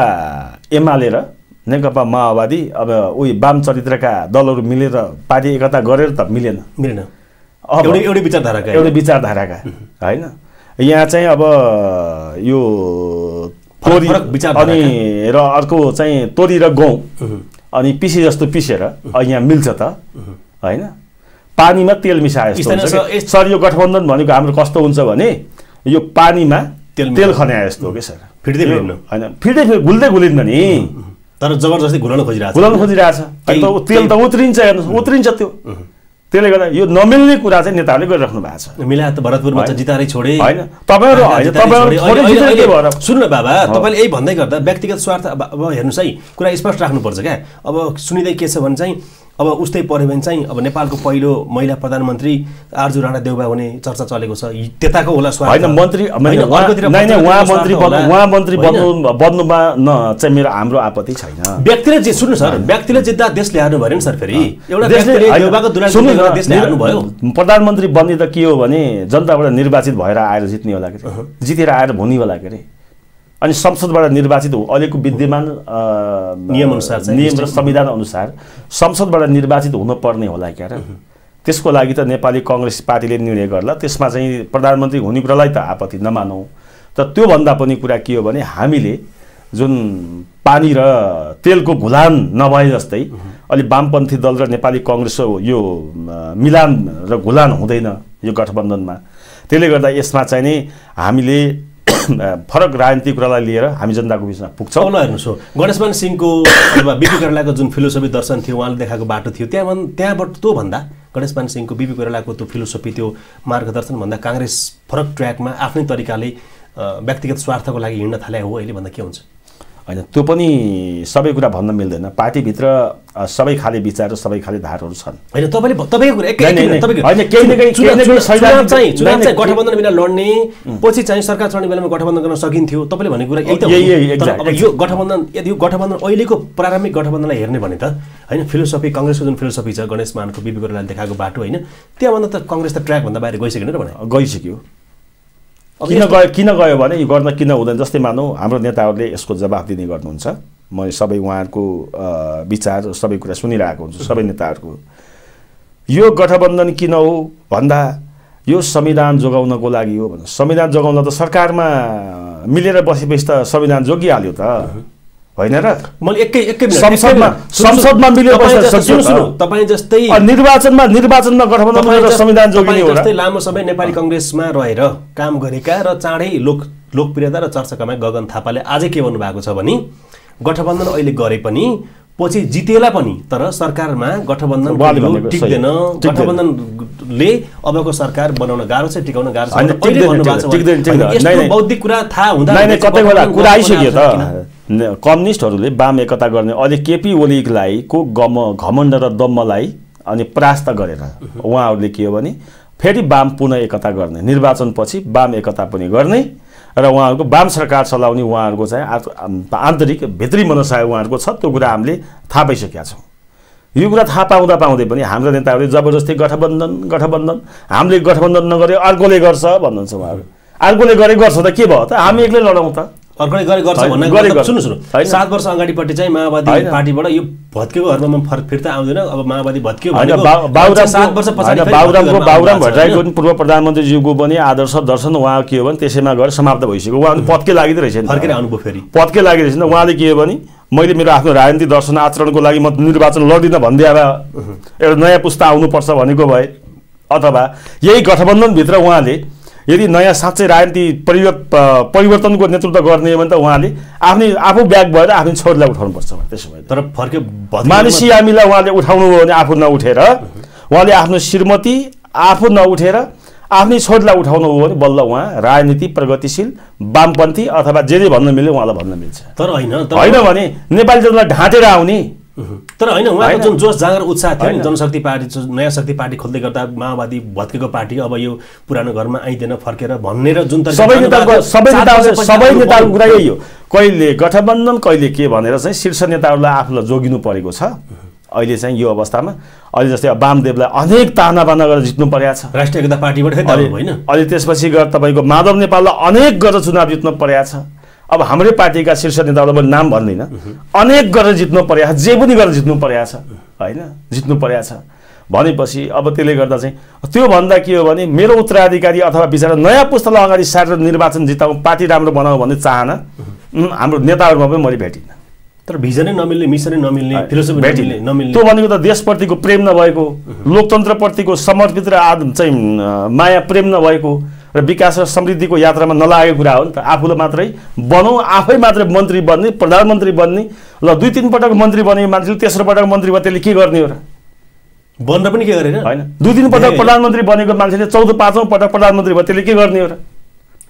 एमाले र नेकपा माओवादी अब उयो वाम चरित्रका दलहरू मिलेर पार्टी एकता गरेर त मिलेन मिलेन एउटै एउटै विचारधाराका एउटै विचारधाराका होइन यहाँ चाहिँ अब यो तोरी अनि र अर्को चाहिँ तोरी र गहुँ अनि पिसे जस्तो पिसेर यहाँ मिल्छ त होइन पानीमा तेल मिसाए जस्तो सर यो गठबन्धन भनेको हाम्रो कस्तो हुन्छ भने यो पानीमा तेल तेल खन्याए जस्तो हो कि सर फिट्दै होइन फिट्दै फिट घुल्दै घुलिन्न नि तर जबरजस्ती घुलाउन खोजिरहेको घुलाउन खोजिरहेछ तेल त उत्रिन्छ हेर्नुहोस् उत्रिन्छ त्यो त्यसले गर्दा यो नमिल्ने कुरा चाहिँ नेताहरूले गरिराख्नु भएको छ मिला त भरतपुरमा चाहिँ जितारै छोडे होइन तपाईँहरू सुन्नु बाबा तपाईँले यही भन्दै गर्दा व्यक्तिगत स्वार्थ अब हेर्नुहोस् है कुरा स्पष्ट राख्नुपर्छ क्या अब सुनिँदै के छ भने चाहिँ अब उस्तै पऱ्यो भने चाहिँ अब नेपालको पहिलो महिला प्रधानमन्त्री आरजु राणा देउबा हुने चर्चा चलेको छ त्यताको होला होइन मन्त्री उहाँ मन्त्री उहाँ मन्त्री बन्नु बन्नुमा न चाहिँ मेरो हाम्रो आपत्ति छैन व्यक्तिले जित सुन्नु सर व्यक्तिले जित्दा देशले हार्नु भयो नि सर फेरि एउटा प्रधानमन्त्री बन्ने त के हो भने जनताबाट निर्वाचित भएर आएर जित्ने होला के जितेर आएर भुनी होला के अरे अनि संसदबाट निर्वाचित अहिलेको विद्यमान नियमअनुसार नियम र संविधान अनुसार संसदबाट निर्वाचित हुनुपर्ने होला क्या र त्यसको लागि त नेपाली कङ्ग्रेस पार्टीले निर्णय गर्ला त्यसमा चाहिँ प्रधानमन्त्री हुने कुरालाई त आपत्ति नमानौँ तर त्योभन्दा पनि कुरा के हो भने हामीले जुन पानी र तेलको घुलान नभए जस्तै अलि वामपन्थी दल र नेपाली कङ्ग्रेसको यो मिलान र घुलान हुँदैन यो गठबन्धनमा त्यसले गर्दा यसमा चाहिँ नि हामीले फरक राजनीतिक कुरालाई लिएर हामी जनताको बिचमा पुग्छौँ ल हेर्नुहोस् हो गणेशमान सिंहको अथवा बिपी कोइरालाको जुन फिलोसफी दर्शन थियो उहाँले देखाएको बाटो थियो त्यहाँ त्यहाँबाट त्योभन्दा गणेशमान सिंहको बिपी कोइरालाको त्यो फिलोसफी त्यो मार्गदर्शन भन्दा काङ्ग्रेस फरक ट्र्याकमा आफ्नै तरिकाले व्यक्तिगत स्वार्थको लागि हिँड्न थाले हो अहिले भन्दा के हुन्छ होइन त्यो पनि सबै कुरा भन्न मिल्दैन पार्टीभित्र सबै खाले विचार र सबै खाले धारहरू छन् होइन तपाईँले तपाईँको कुरा चाहिँ गठबन्धन बिना लड्ने पछि चाहिँ सरकार चढ्ने बेलामा गठबन्धन गर्न सकिन्थ्यो तपाईँले भनेको कुरा एकदम यो गठबन्धन यदि यो गठबन्धन अहिलेको प्रारम्भिक गठबन्धनलाई हेर्ने भने त होइन फिलोसफी कङ्ग्रेसको जुन फिलोसफी छ गणेश मानको बिबी गोरेलाले देखाएको बाटो होइन त्यहाँभन्दा त कङ्ग्रेस त ट्र्याकभन्दा बाहिर गइसक्यो नि त भने गइसक्यो किन गयो किन गयो भने यो गर्न किन हुँदैन जस्तै मानौ हाम्रो नेताहरूले यसको जवाब दिने गर्नुहुन्छ म सबै उहाँहरूको विचार सबै कुरा सुनिरहेको हुन्छु सबै नेताहरूको यो गठबन्धन किन हो भन्दा यो संविधान जोगाउनको लागि हो भन्नु संविधान जोगाउन त सरकारमा मिलेर बसेपछि त संविधान जोगिहाल्यो त होइन र मैले एकै एकै संसदमा संसदमा मिलेर तपाईँ जस्तै निर्वाचनमा निर्वाचनमा गठबन्धन गरेर संविधान जोगिने हो जस्तै लामो समय नेपाली कङ्ग्रेसमा रहेर काम गरेका र चाँडै लोक लोकप्रियता र चर्चाकामा गगन थापाले आजै के भन्नु भएको छ भने गठबन्धन अहिले गरे पनि पछि जितेला पनि तर सरकारमा गठबन्धन टिक्दैन गठबन्धनले अबको सरकार बनाउन गाह्रो छ टिकाउन गाह्रो छ यस्तो बौद्धिक कुरा थाहा हुँदा कतै कुरा आइसक्यो त कम्युनिस्टहरूले वाम एकता गर्ने अहिले केपी ओलीलाई को गम घमण्ड र दम्मलाई अनि परास्त गरेर उहाँहरूले के हो भने फेरि वाम पुनः एकता गर्ने निर्वाचनपछि वाम एकता पनि गर्ने र उहाँहरूको वाम सरकार चलाउने उहाँहरूको चाहिँ आन्तरिक भित्री मनसाय उहाँहरूको छ त्यो कुरा हामीले थाहा पाइसकेका छौँ यो कुरा थाहा पाउँदा पाउँदै पनि हाम्रा नेताहरूले जबरजस्ती गठबन्धन गठबन्धन हामीले गठबन्धन नगरे अर्कोले गर्छ भन्नुहुन्छ उहाँहरू अर्कोले गरे गर्छ त के भयो त हामी एक्लै लडौँ त अर्कोले गरे गर्छ भन्ने सुन्नु सुन्नु सात वर्ष अगाडिपट्टि चाहिँ माओवादी पार्टीबाट यो भत्केको घरमा फर्क फिर्ता आउँदैन अब माओवादी भत्कियो बाबुरामको बाबुराम भट्टराईको पूर्व प्रधानमन्त्रीज्यूको पनि आदर्श दर्शन उहाँ के हो भने त्यसैमा गएर समाप्त भइसक्यो उहाँ पत्के लागि रहेछ फर्केर आउनुभयो फेरि पत्के लागि रहेछ उहाँले के हो भने मैले मेरो आफ्नो राजनीति दर्शन आचरणको लागि म निर्वाचन लड्दिनँ भनिदिएर एउटा नयाँ पुस्ता आउनुपर्छ भनेको भए अथवा यही गठबन्धनभित्र उहाँले यदि नयाँ साँच्चै राजनीति परिव परिवर्तनको नेतृत्व गर्ने हो भने त उहाँले आफ्नै आफू ब्याग भएर आफ्नो छोरीलाई उठाउनुपर्छ त्यसो भए तर फर्क्यो मानिसी हामीलाई उहाँले उठाउनु हो भने आफू नउठेर उहाँले आफ्नो श्रीमती आफू नउठेर आफ्नै छोरीलाई उठाउनु हो भने बल्ल उहाँ राजनीति प्रगतिशील वामपन्थी अथवा जे जे भन्न मिल्यो उहाँलाई भन्न मिल्छ तर होइन होइन भने नेपाली जनतालाई ढाँटेर आउने तर होइन उहाँको जुन जोस जाँगर उत्साह थियो नि जनशक्ति पार्टी नयाँ शक्ति पार्टी खोल्दै गर्दा माओवादी भत्केको पार्टी अब यो पुरानो घरमा आइँदैन फर्केर भन्ने र जुन सबै नेताको सबै नेता सबै नेताहरूको कुरा यही हो कहिले गठबन्धन कहिले के भनेर चाहिँ शीर्ष नेताहरूलाई आफूलाई जोगिनु परेको छ अहिले चाहिँ यो अवस्थामा अहिले जस्तै अब वामदेवलाई अनेक ताना बाना गरेर जित्नु परेको छ राष्ट्रिय एकता पार्टीबाट होइन अहिले त्यसपछि गएर तपाईँको माधव नेपाललाई अनेक गरेर चुनाव जित्नु परेको छ अब हाम्रै पार्टीका शीर्ष नेताहरूलाई मैले नाम भन्दिनँ अनेक गरेर जित्नु परेको छ जे पनि गरेर जित्नु परेको छ होइन जित्नु परेको छ भनेपछि अब त्यसले गर्दा चाहिँ त्यो भन्दा के हो भने मेरो उत्तराधिकारी अथवा विचार नयाँ पुस्तालाई अगाडि सारेर निर्वाचन जिताउँ पार्टी राम्रो बनाऊ भन्ने चाहना हाम्रो नेताहरूमा पनि मैले भेटिनँ तर भिजनै नमिल्ने मिसनै नमिल्ने फिलोसफी भेटिने नमिल्ने त्यो भनेको त देशप्रतिको प्रेम नभएको लोकतन्त्रप्रतिको समर्पित र आद चाहिँ माया प्रेम नभएको र विकास र समृद्धिको यात्रामा नलागेको कुरा हो नि त आफूलाई मात्रै बनौँ आफै मात्रै मन्त्री बन्ने प्रधानमन्त्री बन्ने ल दुई तिन पटक मन्त्री बने मान्छेले तेस्रो पटक मन्त्री भयो त्यसले के गर्ने हो र बन्न पनि के गरेन होइन दुई तिन पटक प्रधानमन्त्री बनेको मान्छेले चौध पाँचौँ पटक प्रधानमन्त्री भयो त्यसले के गर्ने हो र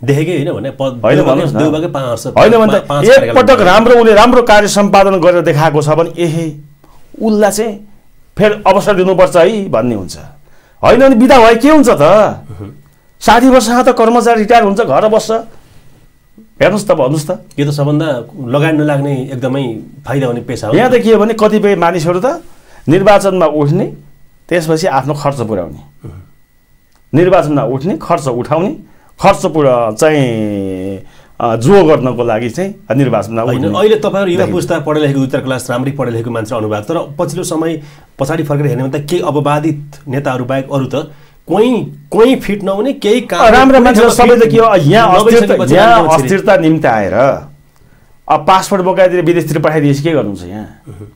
देखेकै होइन भने त एकपटक राम्रो उसले राम्रो कार्य सम्पादन गरेर देखाएको छ भने एहे उसलाई चाहिँ फेरि अवसर दिनुपर्छ है भन्ने हुन्छ होइन भने बिदा भए के हुन्छ त साठी वर्षमा त कर्मचारी रिटायर हुन्छ घर बस्छ हेर्नुहोस् त भन्नुहोस् त यो त सबभन्दा लगानी नलाग्ने एकदमै फाइदा हुने पेसा हो यहाँ त के हो भने कतिपय मानिसहरू त निर्वाचनमा उठ्ने त्यसपछि आफ्नो खर्च पुर्याउने निर्वाचनमा उठ्ने खर्च उठाउने खर्च पुरा चाहिँ जो गर्नको लागि चाहिँ निर्वाचनमा अहिले तपाईँहरू युवा पुस्ता पढे लेखेको उत्तर क्लास राम्रै पढे लेखेको मान्छे अनुवाद तर पछिल्लो समय पछाडि फर्केर हेर्ने भने त केही अपवादित नेताहरू बाहेक अरू त कोही कोही फिट नहुने केही काम राम्रो मान्छे सबैले के हो यहाँ अस्थिरता यहाँ निम्ति आएर अब पासपोर्ट बोकाएर विदेशतिर पठाइदिएपछि के गर्नुहुन्छ यहाँ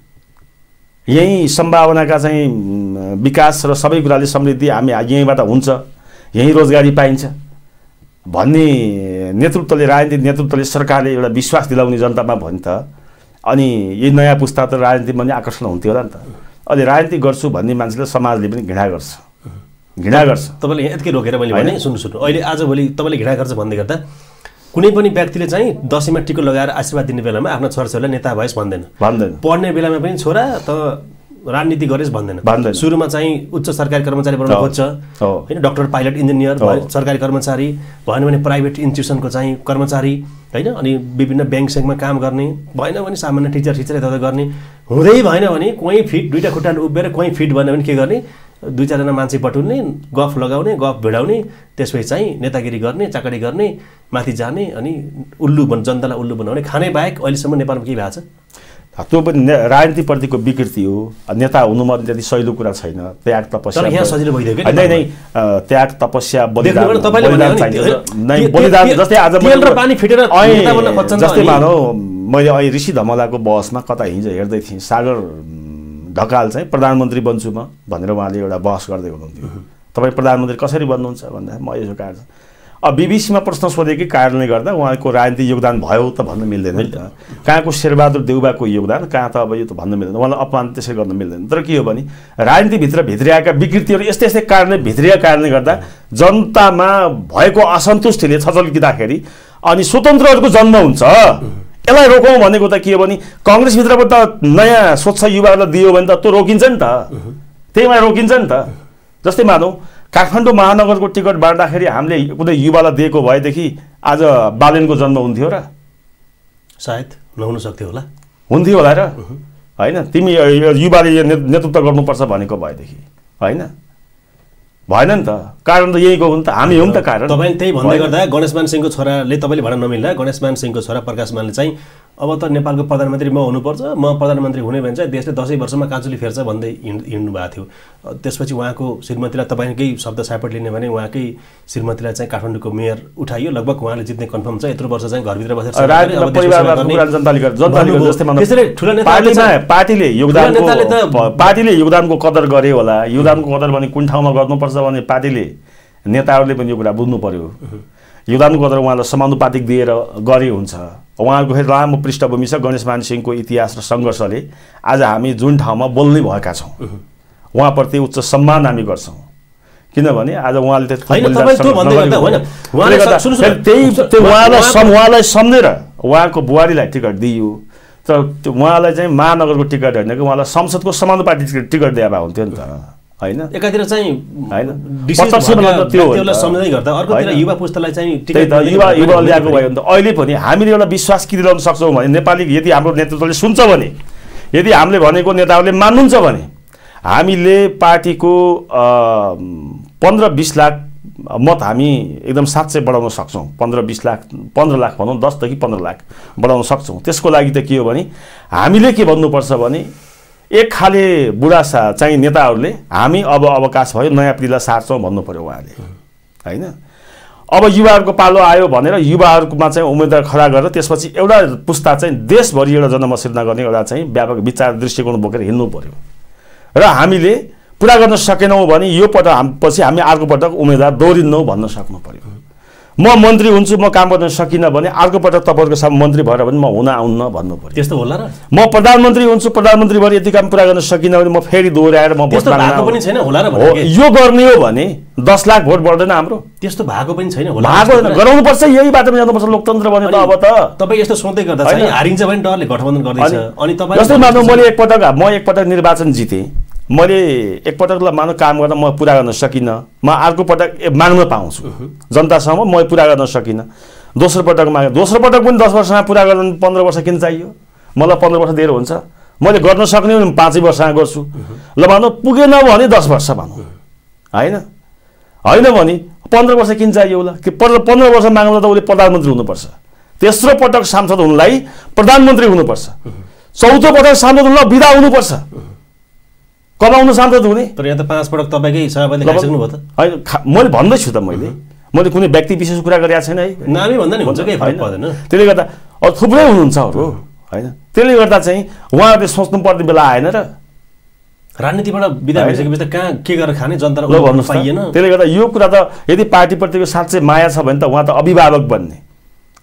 यहीँ सम्भावनाका चाहिँ विकास र सबै कुराले समृद्धि हामी यहीँबाट हुन्छ यहीँ रोजगारी पाइन्छ भन्ने नेतृत्वले राजनीतिक नेतृत्वले सरकारले एउटा विश्वास दिलाउने जनतामा भन्यो त अनि यही नयाँ पुस्ता त राजनीतिमा पनि आकर्षण हुन्थ्यो होला नि त अहिले राजनीति गर्छु भन्ने मान्छेले समाजले पनि घृणा गर्छ घृणा गर्छ तपाईँले यहाँ यतिकै रोकेर मैले भने सुन्नु सुन्नु अहिले आजभोलि तपाईँले घृणा गर्छ भन्दै गर्दा कुनै पनि व्यक्तिले चाहिँ दसैँमा टिको लगाएर आशीर्वाद दिने बेलामा आफ्नो छोराछोरीलाई नेता भएस भन्दैन भन्दैन पढ्ने बेलामा पनि छोरा त राजनीति गरेस् भन्दैन भन्दैन सुरुमा चाहिँ उच्च सरकारी कर्मचारी बनाउनु खोज्छ होइन डक्टर पाइलट इन्जिनियर सरकारी कर्मचारी भएन भने प्राइभेट इन्स्टिट्युसनको चाहिँ कर्मचारी होइन अनि विभिन्न ब्याङ्क स्याङ्कमा काम गर्ने भएन भने सामान्य टिचर टिचर यता गर्ने हुँदै भएन भने कोही फिट दुइटा खुट्टा उभिएर कोही फिट भएन भने के गर्ने दुई चारजना मान्छे बटुल्ने गफ लगाउने गफ भिडाउने त्यसपछि चाहिँ नेतागिरी गर्ने चाकडी गर्ने माथि जाने अनि उल्लु बन जनतालाई उल्लु बनाउने खाने बाहेक अहिलेसम्म नेपालमा के भएको छ त्यो पनि राजनीतिप्रतिको विकृति हो नेता हुनुमा त्यति सहिलो कुरा छैन त्याग तपस्या सजिलो भइदियो त्याग तपस्या जस्तै मानौ मैले अहिले ऋषि धमलाको बहसमा कता हिजो हेर्दै थिएँ सागर ढकाल चाहिँ प्रधानमन्त्री बन्छु म भनेर उहाँले एउटा बहस गर्दै हुनुहुन्थ्यो तपाईँ प्रधानमन्त्री कसरी बन्नुहुन्छ भन्दा म यसो कारण अब बिबिसीमा प्रश्न सोधेकै कारणले गर्दा उहाँको राजनीतिक योगदान भयो त भन्न मिल्दैन नि त कहाँको शेरबहादुर देउबाको योगदान कहाँ त अब यो त भन्न मिल्दैन उहाँलाई अपमान त्यसै गर्न मिल्दैन तर के हो भने राजनीतिभित्र भित्रिआएका विकृतिहरू यस्तै यस्तै कारणले भित्रिया कारणले गर्दा जनतामा भएको असन्तुष्टिले छचल्किँदाखेरि अनि स्वतन्त्रहरूको जन्म हुन्छ यसलाई रोकौँ भनेको त के हो भने कङ्ग्रेसभित्र त नयाँ स्वच्छ युवाहरूलाई दियो भने त त्यो रोकिन्छ नि त त्यही भएर रोकिन्छ नि त जस्तै मानौँ काठमाडौँ महानगरको टिकट बाँड्दाखेरि हामीले कुनै युवालाई दिएको भएदेखि आज बालेनको जन्म हुन्थ्यो र सायद नहुन सक्थ्यो होला हुन्थ्यो होला र होइन तिमी युवाले नेतृत्व गर्नुपर्छ भनेको भएदेखि होइन भएन नि त कारण त यहीँको हो नि त हामी हो नि त कारण तपाईँ त्यही भन्दै गर्दा गणेशमान सिंहको छोराले तपाईँले भन्न नमिल्ला गणेशमान सिंहको छोरा प्रकाशमानले चाहिँ अब त नेपालको प्रधानमन्त्री म हुनुपर्छ म प्रधानमन्त्री हुने भने चाहिँ देशले दसैँ वर्षमा काजुली फेर्छ भन्दै हिँड हिँड्नु भएको थियो त्यसपछि उहाँको श्रीमतीलाई तपाईँकै शब्द सापट लिने भने उहाँकै श्रीमतीलाई चाहिँ काठमाडौँको मेयर उठाइयो लगभग उहाँले जित्ने कन्फर्म छ यत्रो वर्ष चाहिँ घरभित्र बसेर पार्टीले योगदानको कदर गरे होला योगदानको कदर भने कुन ठाउँमा गर्नुपर्छ भने पार्टीले नेताहरूले पनि यो कुरा बुझ्नु पर्यो योगदानको कदर उहाँलाई समानुपातिक दिएर गरे हुन्छ उहाँहरूको फेरि लामो पृष्ठभूमि छ मान सिंहको इतिहास र सङ्घर्षले आज हामी जुन ठाउँमा बोल्ने भएका छौँ उहाँप्रति उच्च सम्मान हामी गर्छौँ किनभने आज उहाँले उहाँलाई सम्झेर उहाँको बुहारीलाई टिकट दियो तर उहाँलाई चाहिँ महानगरको टिकट होइन कि उहाँलाई संसदको समानुपाति टिकट दिए भए हुन्थ्यो नि त होइन एकातिर चाहिँ सम्झँदै गर्दा अर्कोतिर युवा पुस्तालाई चाहिँ युवा युवा भयो भने त अहिले पनि हामीले एउटा विश्वास किनिरहनु सक्छौँ भने नेपाली यदि हाम्रो नेतृत्वले सुन्छ भने यदि हामीले भनेको नेताहरूले मान्नुहुन्छ भने हामीले पार्टीको पन्ध्र बिस लाख मत हामी एकदम साँच्चै बढाउन सक्छौँ पन्ध्र बिस लाख पन्ध्र लाख भनौँ दसदेखि पन्ध्र लाख बढाउन सक्छौँ त्यसको लागि त के हो भने हामीले के भन्नुपर्छ भने एक खाले बुढासा चाहिँ नेताहरूले हामी अब अवकाश भयो नयाँ पिँढीलाई सार्छौँ भन्नु पऱ्यो उहाँले होइन अब युवाहरूको पालो आयो भनेर युवाहरूकोमा चाहिँ उम्मेदवार खडा गरेर त्यसपछि एउटा पुस्ता चाहिँ देशभरि एउटा जनमसिर्ना गर्ने एउटा चाहिँ व्यापक विचार दृष्टिकोण बोकेर हिँड्नु पऱ्यो र हामीले पुरा गर्न सकेनौँ भने यो पटक पछि हामी अर्को पटक उम्मेद्वार दोहोरिन्नौँ भन्न सक्नु पऱ्यो म मन्त्री हुन्छु म काम गर्न सकिनँ भने अर्को पटक तपाईँहरूको सामु मन्त्री भएर पनि म हुन आउन भन्नु पऱ्यो त्यस्तो होला र म प्रधानमन्त्री हुन्छु प्रधानमन्त्री भएर यति काम पुरा गर्न सकिनँ भने म फेरि दोहोऱ्याएर म भोट पनि छैन होला र यो गर्ने हो भने दस लाख भोट बढ्दैन हाम्रो त्यस्तो भएको पनि छैन होला पर्छ यही बाटोमा जानुपर्छ लोकतन्त्र भने त अब त तपाईँ यस्तो सोच्दै गर्दा हारिन्छ भने डरले गठबन्धन गर्दैछ अनि तपाईँ जस्तो मैले एकपटक म एकपटक निर्वाचन जितेँ मैले एकपटकलाई मानव काम गर्न म पुरा गर्न सकिनँ म अर्को पटक माग्न पाउँछु जनतासँग म पुरा गर्न सकिनँ दोस्रो पटक माग दोस्रो पटक पनि दस वर्षमा पुरा गर्न पन्ध्र वर्ष किन चाहियो मलाई पन्ध्र वर्ष धेरै हुन्छ मैले गर्न सक्ने भने पाँचै वर्षमा गर्छु ल भनौँ पुगेन भने दस वर्ष भनौँ होइन होइन भने पन्ध्र वर्ष किन चाहियो उसलाई कि पन्ध्र पन्ध्र वर्ष माग्नु त उसले प्रधानमन्त्री हुनुपर्छ तेस्रो पटक सांसद हुनलाई प्रधानमन्त्री हुनुपर्छ चौथो पटक सांसद हुनुलाई विदा हुनुपर्छ कमाउनु सान्त हुने तर यहाँ त पाँच पटक तपाईँकै सभापति भयो त होइन मैले भन्दैछु त मैले मैले कुनै व्यक्ति विशेष कुरा गरेको छैन है नामी भन्दा नि हुन्छ पर्दैन त्यसले गर्दा अरू थुप्रै हुनुहुन्छ अरू होइन त्यसले गर्दा चाहिँ उहाँहरूले सोच्नु पर्ने बेला आएन र राजनीतिबाट विदा भइसकेपछि त कहाँ के गरेर खाने जनताको पाइएन त्यसले गर्दा यो कुरा त यदि पार्टीप्रतिको साँच्चै माया छ भने त उहाँ त अभिभावक बन्ने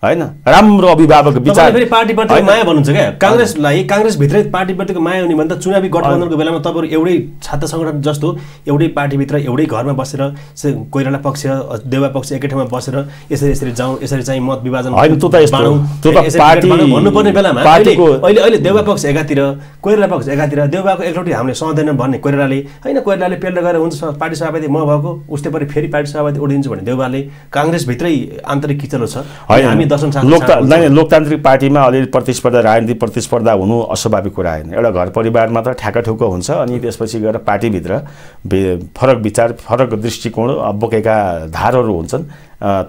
होइन राम्रो अभिभावक विचार पार्टीप्रति माया भन्नुहुन्छ क्या काङ्ग्रेसलाई काङ्ग्रेसभित्रै पार्टीप्रतिको माया हुने भन्दा चुनावी गठबन्धनको बेलामा तपाईँहरू एउटै छात्र सङ्गठन जस्तो एउटै पार्टीभित्र एउटै घरमा बसेर कोइराला पक्ष देवा पक्ष एकै ठाउँमा बसेर यसरी यसरी जाउँ यसरी चाहिँ मत विभाजन भन्नुपर्ने बेलामा अहिले अहिले देवा पक्ष एकातिर कोइराला पक्ष एकातिर देउवाको एकचोटि हामीले सहँदैन भन्ने कोइरालाले होइन कोइरालाले पेल गरेर हुन्छ पार्टी सभापति म भएको उस्तै पनि फेरि पार्टी सभापति उडिदिन्छु भने देउवाले काङ्ग्रेसभित्रै आन्तरिक किचलो छ हामी लोकता नै लोकतान्त्रिक पार्टीमा अलिअलि प्रतिस्पर्धा राजनीतिक प्रतिस्पर्धा हुनु अस्वाभाविक कुरा होइन एउटा घर परिवारमा त ठ्याक ठुक्क हुन्छ अनि त्यसपछि गएर पार्टीभित्र फरक विचार फरक दृष्टिकोण बोकेका धारहरू हुन्छन्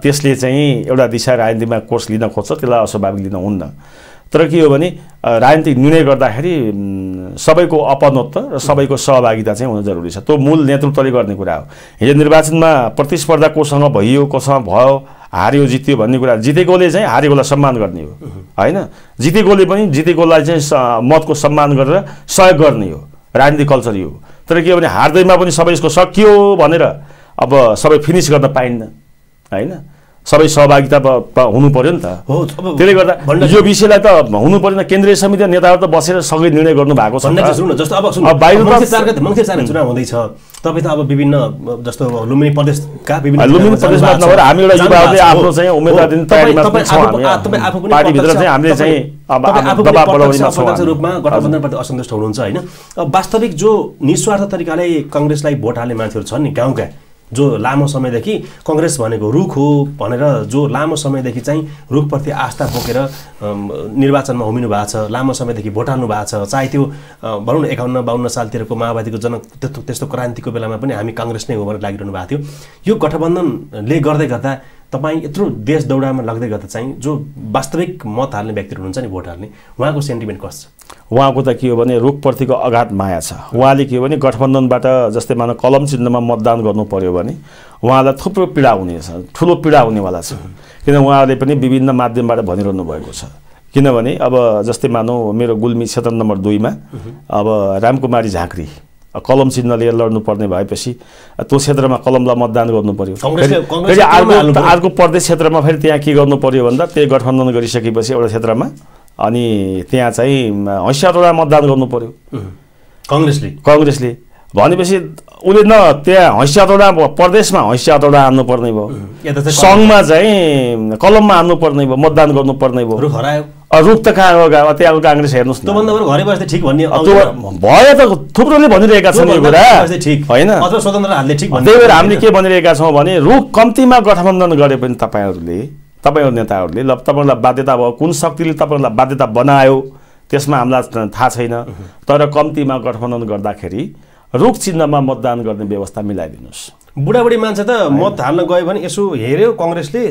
त्यसले चाहिँ एउटा दिशा राजनीतिमा कोर्स लिन खोज्छ त्यसलाई अस्वाभाविक लिन हुन्न तर के हो भने राजनीतिक निर्णय गर्दाखेरि सबैको अपनत्व र सबैको सहभागिता चाहिँ हुन जरुरी छ त्यो मूल नेतृत्वले गर्ने कुरा हो हिजो निर्वाचनमा प्रतिस्पर्धा कोसँग भइयो कोसँग भयो हार्यो जित्यो भन्ने कुरा जितेकोले चाहिँ हारेकोलाई सम्मान गर्ने हो होइन जितेकोले पनि जितेकोलाई चाहिँ मतको सम्मान गरेर सहयोग गर्ने हो राजनीतिक कल्चर यो तर के भने हार्दैमा पनि सबै यसको सकियो भनेर अब सबै फिनिस गर्न पाइन्न होइन सबै सहभागिता हुनु पऱ्यो नि त हो त्यसले गर्दा यो विषयलाई त हुनु परेन केन्द्रीय समिति नेताहरू त बसेर सबै निर्णय गर्नु भएको छ जस्तो अब तपाईँ त अब विभिन्न जस्तो लुम्बिनी प्रदेशका विभिन्न लुम्बिनी प्रदेशमा नभएर हामी एउटा युवाहरूले आफ्नो चाहिँ उम्मेदवार दिन तयारीमा पनि पार्टीभित्र चाहिँ हामीले चाहिँ अब प्रत्यक्ष रूपमा गठबन्धनप्रति असन्तुष्ट हुनुहुन्छ होइन वास्तविक जो निस्वार्थ तरिकाले कङ्ग्रेसलाई भोट हाल्ने मान्छेहरू छन् नि गाउँका जो लामो समयदेखि कङ्ग्रेस भनेको रुख हो भनेर जो लामो समयदेखि चाहिँ रुखप्रति आस्था बोकेर निर्वाचनमा होमिनु भएको छ लामो समयदेखि भोट हाल्नु भएको छ चाहे त्यो भनौँ न एकाउन्न बाहन्न सालतिरको माओवादीको जनक त्यस्तो त्यस्तो क्रान्तिको बेलामा पनि हामी काङ्ग्रेस नै हो भनेर लागिरहनु भएको थियो यो गठबन्धनले गर्दै गर्दा तपाईँ यत्रो देश दौडामा लाग्दै गर्दा चाहिँ जो वास्तविक मत हाल्ने व्यक्तिहरू हुन्छ नि भोट हाल्ने उहाँको सेन्टिमेन्ट कस्तो छ उहाँको त के हो भने रुखप्रतिको अगाध माया छ उहाँले के हो भने गठबन्धनबाट जस्तै मानव कलम चिन्हमा मतदान गर्नु पऱ्यो भने उहाँलाई थुप्रो पीडा हुनेछ ठुलो पीडा हुनेवाला छ किन उहाँले पनि विभिन्न माध्यमबाट भनिरहनु भएको छ किनभने अब जस्तै मानौँ मेरो गुल्मी क्षेत्र नम्बर दुईमा अब रामकुमारी झाँक्री कलम लिएर लड्नुपर्ने भएपछि त्यो क्षेत्रमा कलमलाई मतदान गर्नु पर्यो फेरि अर्को अर्को प्रदेश क्षेत्रमा फेरि त्यहाँ के गर्नु पर्यो भन्दा त्यही गठबन्धन गरिसकेपछि एउटा क्षेत्रमा अनि त्यहाँ चाहिँ हैसियतवटा मतदान गर्नु पर्यो कङ्ग्रेसले कङ्ग्रेसले भनेपछि उसले न त्यहाँ हैसियातवटा प्रदेशमा हैसियातवटा हान्नुपर्ने भयो सङ्घमा चाहिँ कलममा हान्नुपर्ने भयो मतदान गर्नुपर्ने भयो त कहाँ त्यहाँको काङ्ग्रेस हेर्नुहोस् घरै बस्दै ठिक भन्ने भयो त थुप्रोले भनिरहेका छन् यो कुरा होइन त्यही भएर हामीले के भनिरहेका छौँ भने रुख कम्तीमा गठबन्धन गरे पनि तपाईँहरूले तपाईँहरू नेताहरूले ल तपाईँहरूलाई बाध्यता भयो कुन शक्तिले तपाईँहरूलाई बाध्यता बनायो त्यसमा हामीलाई थाहा छैन तर कम्तीमा गठबन्धन गर्दाखेरि रुख चिन्हमा मतदान गर्ने व्यवस्था मिलाइदिनुहोस् बुढाबुढी मान्छे त मत हाल्न गयो भने यसो हेऱ्यो कङ्ग्रेसले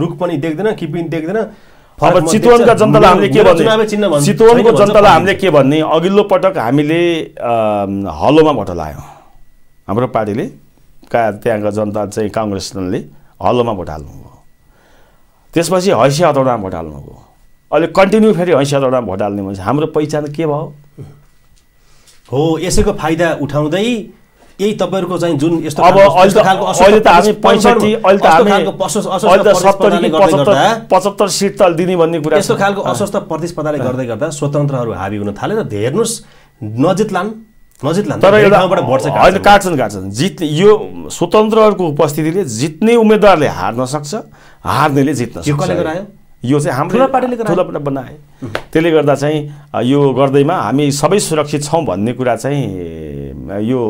रुख पनि देख्दैन कि पनि देख्दैन अब चितवनका जनतालाई हामीले के भन्ने चितवनको जनतालाई हामीले के भन्ने अघिल्लो पटक हामीले हलोमा भोट लायौँ हाम्रो पार्टीले का त्यहाँका जनता चाहिँ काङ्ग्रेसले हलोमा भोट हाल्नुभयो त्यसपछि हैसिया हतौडामा भोट हाल्नुभयो अहिले कन्टिन्यू फेरि हैसिया हतौडामा भोट हाल्ने मान्छे हाम्रो पहिचान के भयो हो यसैको फाइदा उठाउँदै यही तपाईँहरूको चाहिँ जुन यस्तो पचहत्तर सिट त दिने भन्ने कुरा यस्तो खालको अस्वस्थ प्रतिस्पर्धाले गर्दै गर्दा स्वतन्त्रहरू हाबी हुन थाले र हेर्नुहोस् नजित्लान् नजित्लान् तर अहिले काट्छन् काट्छन् जित यो स्वतन्त्रहरूको उपस्थितिले जित्ने उम्मेद्वारले हार्न सक्छ हार्नेले जित्न सक्छ यो चाहिँ हाम्रो ठुला पार्टीले बनाए त्यसले गर्दा चाहिँ यो गर्दैमा हामी सबै सुरक्षित छौँ भन्ने कुरा चाहिँ यो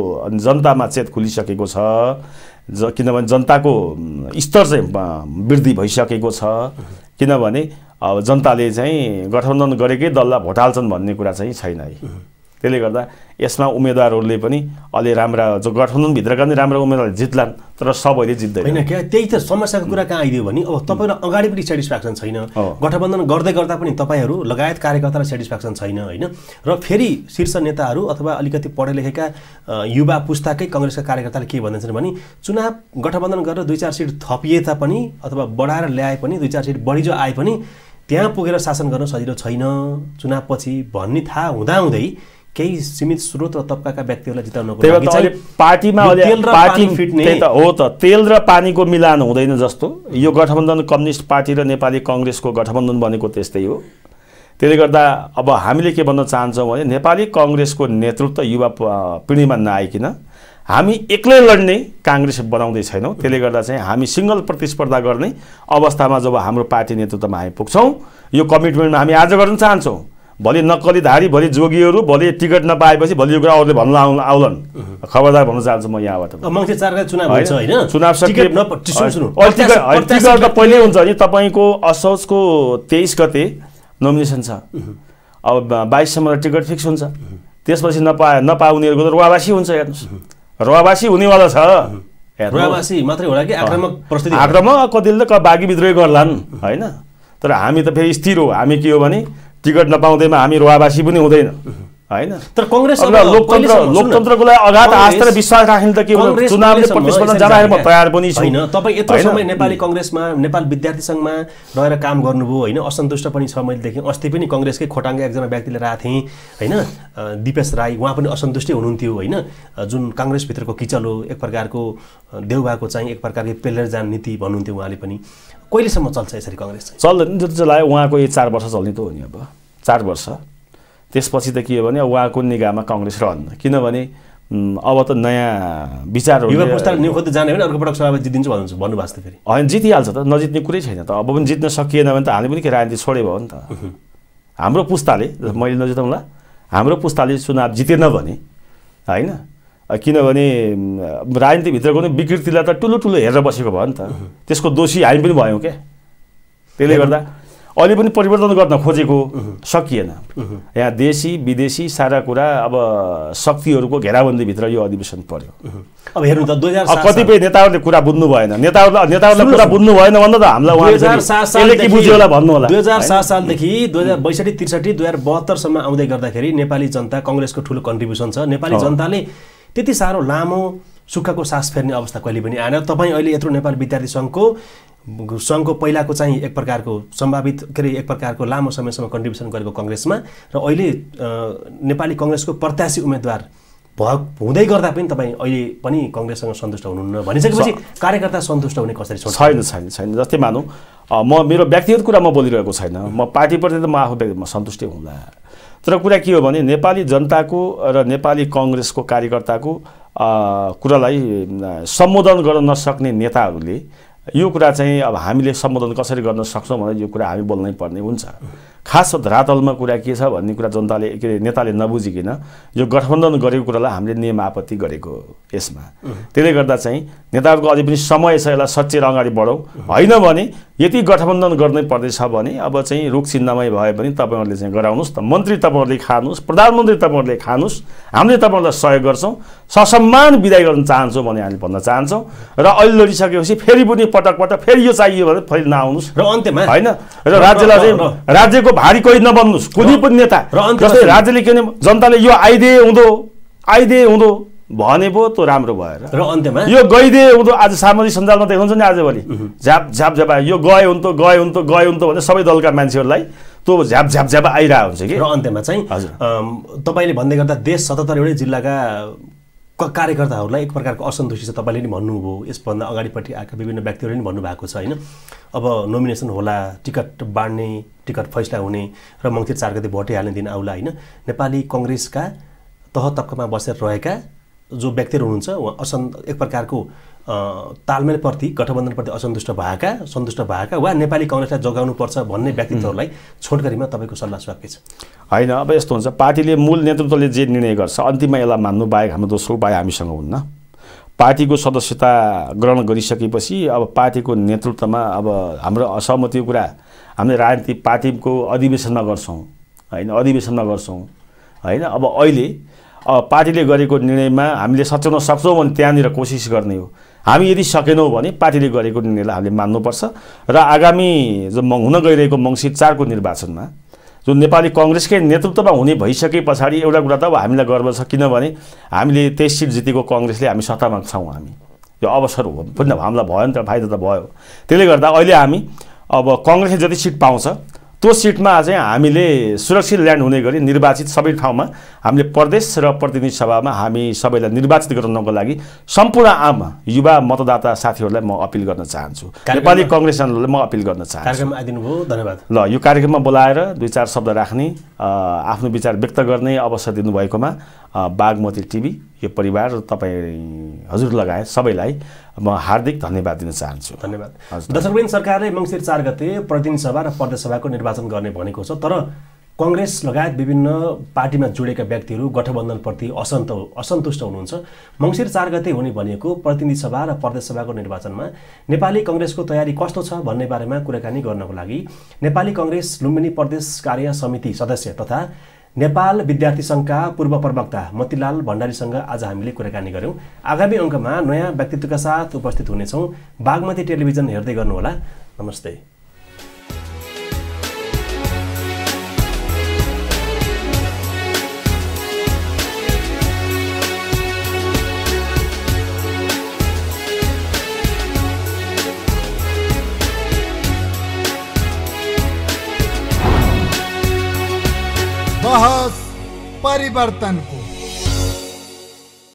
जनतामा चेत खुलिसकेको छ ज किनभने जनताको स्तर चाहिँ वृद्धि भइसकेको छ किनभने अब जनताले चाहिँ गठबन्धन गरेकै दललाई भोट हाल्छन् भन्ने कुरा चाहिँ छैन है त्यसले गर्दा यसमा उम्मेदवारहरूले पनि अलि राम्रा जो गठबन्धनभित्रका पनि राम्रा उम्मेदवारले जित्लान् तर सबैले जित्दैन होइन क्या त्यही त समस्याको कुरा कहाँ आइदियो भने अब तपाईँलाई अगाडि पनि सेटिस्फ्याक्सन छैन गठबन्धन गर्दै गर्दा पनि तपाईँहरू लगायत कार्यकर्तालाई सेटिस्फ्याक्सन छैन होइन र फेरि शीर्ष नेताहरू अथवा अलिकति पढे लेखेका युवा पुस्ताकै कङ्ग्रेसका कार्यकर्ताले के भन्दैछन् भने चुनाव गठबन्धन गरेर दुई चार सिट थपिए तापनि अथवा बढाएर ल्याए पनि दुई चार सिट बढिजो आए पनि त्यहाँ पुगेर शासन गर्न सजिलो छैन चुनावपछि भन्ने थाहा हुँदाहुँदै केही सीमित स्रोत र तबका व्यक्तिहरूलाई जिताउनको पार्टीमा पार्टी फिट्ने हो त तेल र पानीको मिलान हुँदैन जस्तो यो गठबन्धन कम्युनिस्ट पार्टी र नेपाली कङ्ग्रेसको गठबन्धन बनेको त्यस्तै हो त्यसले गर्दा अब हामीले के भन्न चाहन्छौँ भने नेपाली कङ्ग्रेसको नेतृत्व युवा पिँढीमा नआइकन हामी एक्लै लड्ने काङ्ग्रेस बनाउँदै छैनौँ त्यसले गर्दा चाहिँ हामी सिङ्गल प्रतिस्पर्धा गर्ने अवस्थामा जब हाम्रो पार्टी नेतृत्वमा हामी पुग्छौँ यो कमिटमेन्टमा हामी आज गर्न चाहन्छौँ भोलि नक्कलीधारी भोलि जोगीहरू भोलि टिकट नपाएपछि भोलि यो कुरा अरूले भन्न आउ आउलान् खबरदार भन्न चाहन्छु म यहाँबाट चुनाव टिकट त पहिल्यै हुन्छ नि तपाईँको असोजको तेइस गते नोमिनेसन छ अब बाइससम्म टिकट फिक्स हुन्छ त्यसपछि नपा नपाउनेहरूको त रुवावासी हुन्छ हेर्नुहोस् रुवावासी हुनेवाला छ होला कि आक्रमक कतिले त बाघी विद्रोही गर्लान् होइन तर हामी त फेरि स्थिर हो हामी के हो भने टिकट नपाउँदैमा हामी रोवावासी पनि हुँदैन होइन तर कङ्ग्रेस लोकतन्त्र लोकतन्त्रको लागि अगाध आस्था र विश्वास राख्ने त के चुनावले प्रतिस्पर्धा जाँदाखेरि तयार पनि छु होइन तपाईँ यत्रो समय नेपाली कङ्ग्रेसमा नेपाल विद्यार्थी सङ्घमा रहेर काम गर्नुभयो होइन असन्तुष्ट पनि छ मैले देखेँ अस्ति पनि कङ्ग्रेसकै खोटाङ एकजना व्यक्तिले राखेको थिएँ होइन दिपेश राई उहाँ पनि असन्तुष्टै हुनुहुन्थ्यो होइन जुन काङ्ग्रेसभित्रको किचलो एक प्रकारको देउबाको चाहिँ एक प्रकारको पेलेर जान नीति भन्नुहुन्थ्यो उहाँले पनि कहिलेसम्म चल्छ यसरी कङ्ग्रेस चल्दैन जति चलायो उहाँको यो चार वर्ष चल्ने त हो नि अब चार वर्ष त्यसपछि त के हो भने उहाँको निगामा कङ्ग्रेस रहन्न किनभने अब त नयाँ विचारहरू युवा पुस्ताले जाने भने अर्को पटक सभामा भन्नु भन्नुभएको छ फेरि होइन जितिहाल्छ त नजित्ने कुरै छैन त अब पनि जित्न सकिएन भने त हामी पनि के राजनीति छोडे भयो नि त हाम्रो पुस्ताले मैले नजिताउँला हाम्रो पुस्ताले चुनाव जितेन भने होइन किनभने राजनीतिभित्रको नै विकृतिलाई त ठुलो ठुलो हेरेर बसेको भयो नि त त्यसको दोषी हामी पनि भयौँ क्या त्यसले गर्दा अहिले पनि परिवर्तन गर्न खोजेको सकिएन यहाँ देशी विदेशी सारा कुरा अब शक्तिहरूको घेराबन्दीभित्र यो अधिवेशन पर्यो अब हेर्नु त कतिपय नेताहरूले कुरा बुझ्नु भएन नेताहरूलाई नेताहरूले कुरा बुझ्नु भएन भन्दा त हामीलाई दुई हजार सात सालदेखि दुई हजार बैसठी त्रिसठी दुई हजार बहत्तरसम्म आउँदै गर्दाखेरि नेपाली जनता कङ्ग्रेसको ठुलो कन्ट्रिब्युसन छ नेपाली जनताले त्यति साह्रो लामो सुक्खाको सास फेर्ने अवस्था कहिले पनि आएन तपाईँ अहिले यत्रो नेपाल विद्यार्थी सङ्घको सङ्घको पहिलाको चाहिँ एक प्रकारको सम्भावित के अरे एक प्रकारको लामो समयसम्म कन्ट्रिब्युसन गरेको कङ्ग्रेसमा र अहिले नेपाली कङ्ग्रेसको प्रत्याशी उम्मेद्वार हुँदै गर्दा पनि तपाईँ अहिले पनि कङ्ग्रेससँग सन्तुष्ट हुनुहुन्न भनिसकेपछि कार्यकर्ता सन्तुष्ट हुने कसरी छैन छैन छैन जस्तै मानौँ म मेरो व्यक्तिगत कुरा म बोलिरहेको छैन म पार्टीप्रति त म आफू म सन्तुष्टै हुँदा तर कुरा के हो भने नेपाली जनताको र नेपाली कङ्ग्रेसको कार्यकर्ताको कुरालाई सम्बोधन गर्न नसक्ने नेताहरूले यो कुरा चाहिँ अब हामीले सम्बोधन कसरी गर्न सक्छौँ भनेर यो कुरा हामी बोल्नै पर्ने हुन्छ खास धरातलमा कुरा के छ भन्ने कुरा जनताले के अरे नेताले नबुझिकन यो गठबन्धन गरेको कुरालाई हामीले नियम आपत्ति गरेको यसमा त्यसले गर्दा चाहिँ नेताहरूको अझै पनि समय छ यसलाई सचेर अगाडि बढौँ होइन भने यति गठबन्धन गर्नै पर्दैछ भने अब चाहिँ रुख चिन्हमै भए पनि तपाईँहरूले चाहिँ गराउनुहोस् त मन्त्री तपाईँहरूले खानुहोस् प्रधानमन्त्री तपाईँहरूले खानुहोस् हामीले तपाईँहरूलाई सहयोग गर्छौँ ससम्मान विदाय गर्न चाहन्छौँ भने हामी भन्न चाहन्छौँ र अहिले लडिसकेपछि फेरि पनि पटक पटक फेरि यो चाहियो भने फेरि नआउनुहोस् र अन्त्यमा होइन र राज्यलाई चाहिँ राज्यको भारी कोही नबन्नुहोस् कुनै पनि नेता जस्तै राज्यले किन जनताले यो आइदिए हुँदो आइदिए हुँदो भने पो त राम्रो भएर र अन्त्यमा यो गइदिए हुँदो आज सामाजिक सञ्जालमा देखाउँछ नि आजभोलि झ्याप झ्याप झ्याप यो गए हुन्थ्यो गए हुन्थ्यो गए हुन्थ्यो भने सबै दलका मान्छेहरूलाई त्यो झ्याप झ्याप झ्याप आइरहेको हुन्छ कि र अन्त्यमा चाहिँ हजुर तपाईँले भन्दै गर्दा देश सतहत्तरवटै जिल्लाका कार्यकर्ताहरूलाई एक प्रकारको असन्तुष्टि छ तपाईँले नि भन्नुभयो यसभन्दा अगाडिपट्टि आएका विभिन्न व्यक्तिहरूले नि भन्नुभएको छ होइन अब नोमिनेसन होला टिकट बाँड्ने टिकट फैसला हुने र मङ्सिर चार गते भोटै हाल्ने दिन आउला होइन नेपाली कङ्ग्रेसका तह तप्कामा बसेर रहेका जो व्यक्तिहरू हुनुहुन्छ उहाँ असन् एक प्रकारको तालमेलप्रति गठबन्धनप्रति असन्तुष्ट भएका सन्तुष्ट भएका वा नेपाली कङ्ग्रेसलाई जोगाउनुपर्छ भन्ने व्यक्तित्वहरूलाई छोटकरीमा तपाईँको सल्लाह छ होइन अब यस्तो हुन्छ पार्टीले मूल नेतृत्वले जे निर्णय गर्छ अन्तिममा यसलाई मान्नु बाहेक हाम्रो दोस्रो उपाय हामीसँग हुन्न पार्टीको सदस्यता ग्रहण गरिसकेपछि अब पार्टीको नेतृत्वमा अब हाम्रो असहमतिको कुरा हामीले राजनीति पार्टीको अधिवेशनमा गर्छौँ होइन अधिवेशनमा गर्छौँ होइन अब अहिले अब पार्टीले गरेको निर्णयमा हामीले सच्याउन सक्छौँ भने त्यहाँनिर कोसिस गर्ने हो हामी यदि सकेनौँ भने पार्टीले गरेको निर्णयलाई हामीले मान्नुपर्छ र आगामी जो हुन गइरहेको मङ्सिर चारको निर्वाचनमा जुन नेपाली कङ्ग्रेसकै नेतृत्वमा हुने भइसके पछाडि एउटा कुरा त अब हामीलाई गर्व छ किनभने हामीले तेइस सिट जितेको कङ्ग्रेसले हामी सत्तामा छौँ हामी यो अवसर हो हामीलाई भयो नि त फाइदा त भयो त्यसले गर्दा अहिले हामी अब कङ्ग्रेसले जति सिट पाउँछ त्यो सिटमा चाहिँ हामीले सुरक्षित ल्यान्ड हुने गरी निर्वाचित सबै ठाउँमा हामीले प्रदेश र प्रतिनिधि सभामा हामी सबैलाई निर्वाचित गराउनको लागि सम्पूर्ण आम युवा मतदाता साथीहरूलाई म अपिल गर्न चाहन्छु नेपाली कङ्ग्रेसहरूलाई म अपिल गर्न चाहन्छु धन्यवाद ल यो कार्यक्रममा बोलाएर दुई चार शब्द राख्ने आफ्नो विचार व्यक्त गर्ने अवसर दिनुभएकोमा बागमती टिभी यो परिवार र तपाईँ हजुर लगायत सबैलाई म हार्दिक धन्यवाद दिन चाहन्छु धन्यवाद दर्शकबिन सरकारले मङ्सिर चार गते प्रतिनिधि सभा र प्रदेशसभाको निर्वाचन गर्ने भनेको छ तर कङ्ग्रेस लगायत विभिन्न पार्टीमा जोडेका व्यक्तिहरू गठबन्धनप्रति असन्त असन्तुष्ट हुनुहुन्छ मङ्सिर चार गते हुने भनिएको प्रतिनिधि सभा र प्रदेशसभाको निर्वाचनमा नेपाली कङ्ग्रेसको तयारी कस्तो छ भन्ने बारेमा कुराकानी गर्नको लागि नेपाली कङ्ग्रेस लुम्बिनी प्रदेश कार्य समिति सदस्य तथा नेपाल विद्यार्थी सङ्घका पूर्व प्रवक्ता मतिलाल भण्डारीसँग आज हामीले कुराकानी गऱ्यौँ आगामी अङ्कमा नयाँ व्यक्तित्वका साथ उपस्थित हुनेछौँ बागमती टेलिभिजन हेर्दै गर्नुहोला नमस्ते परिवर्तन को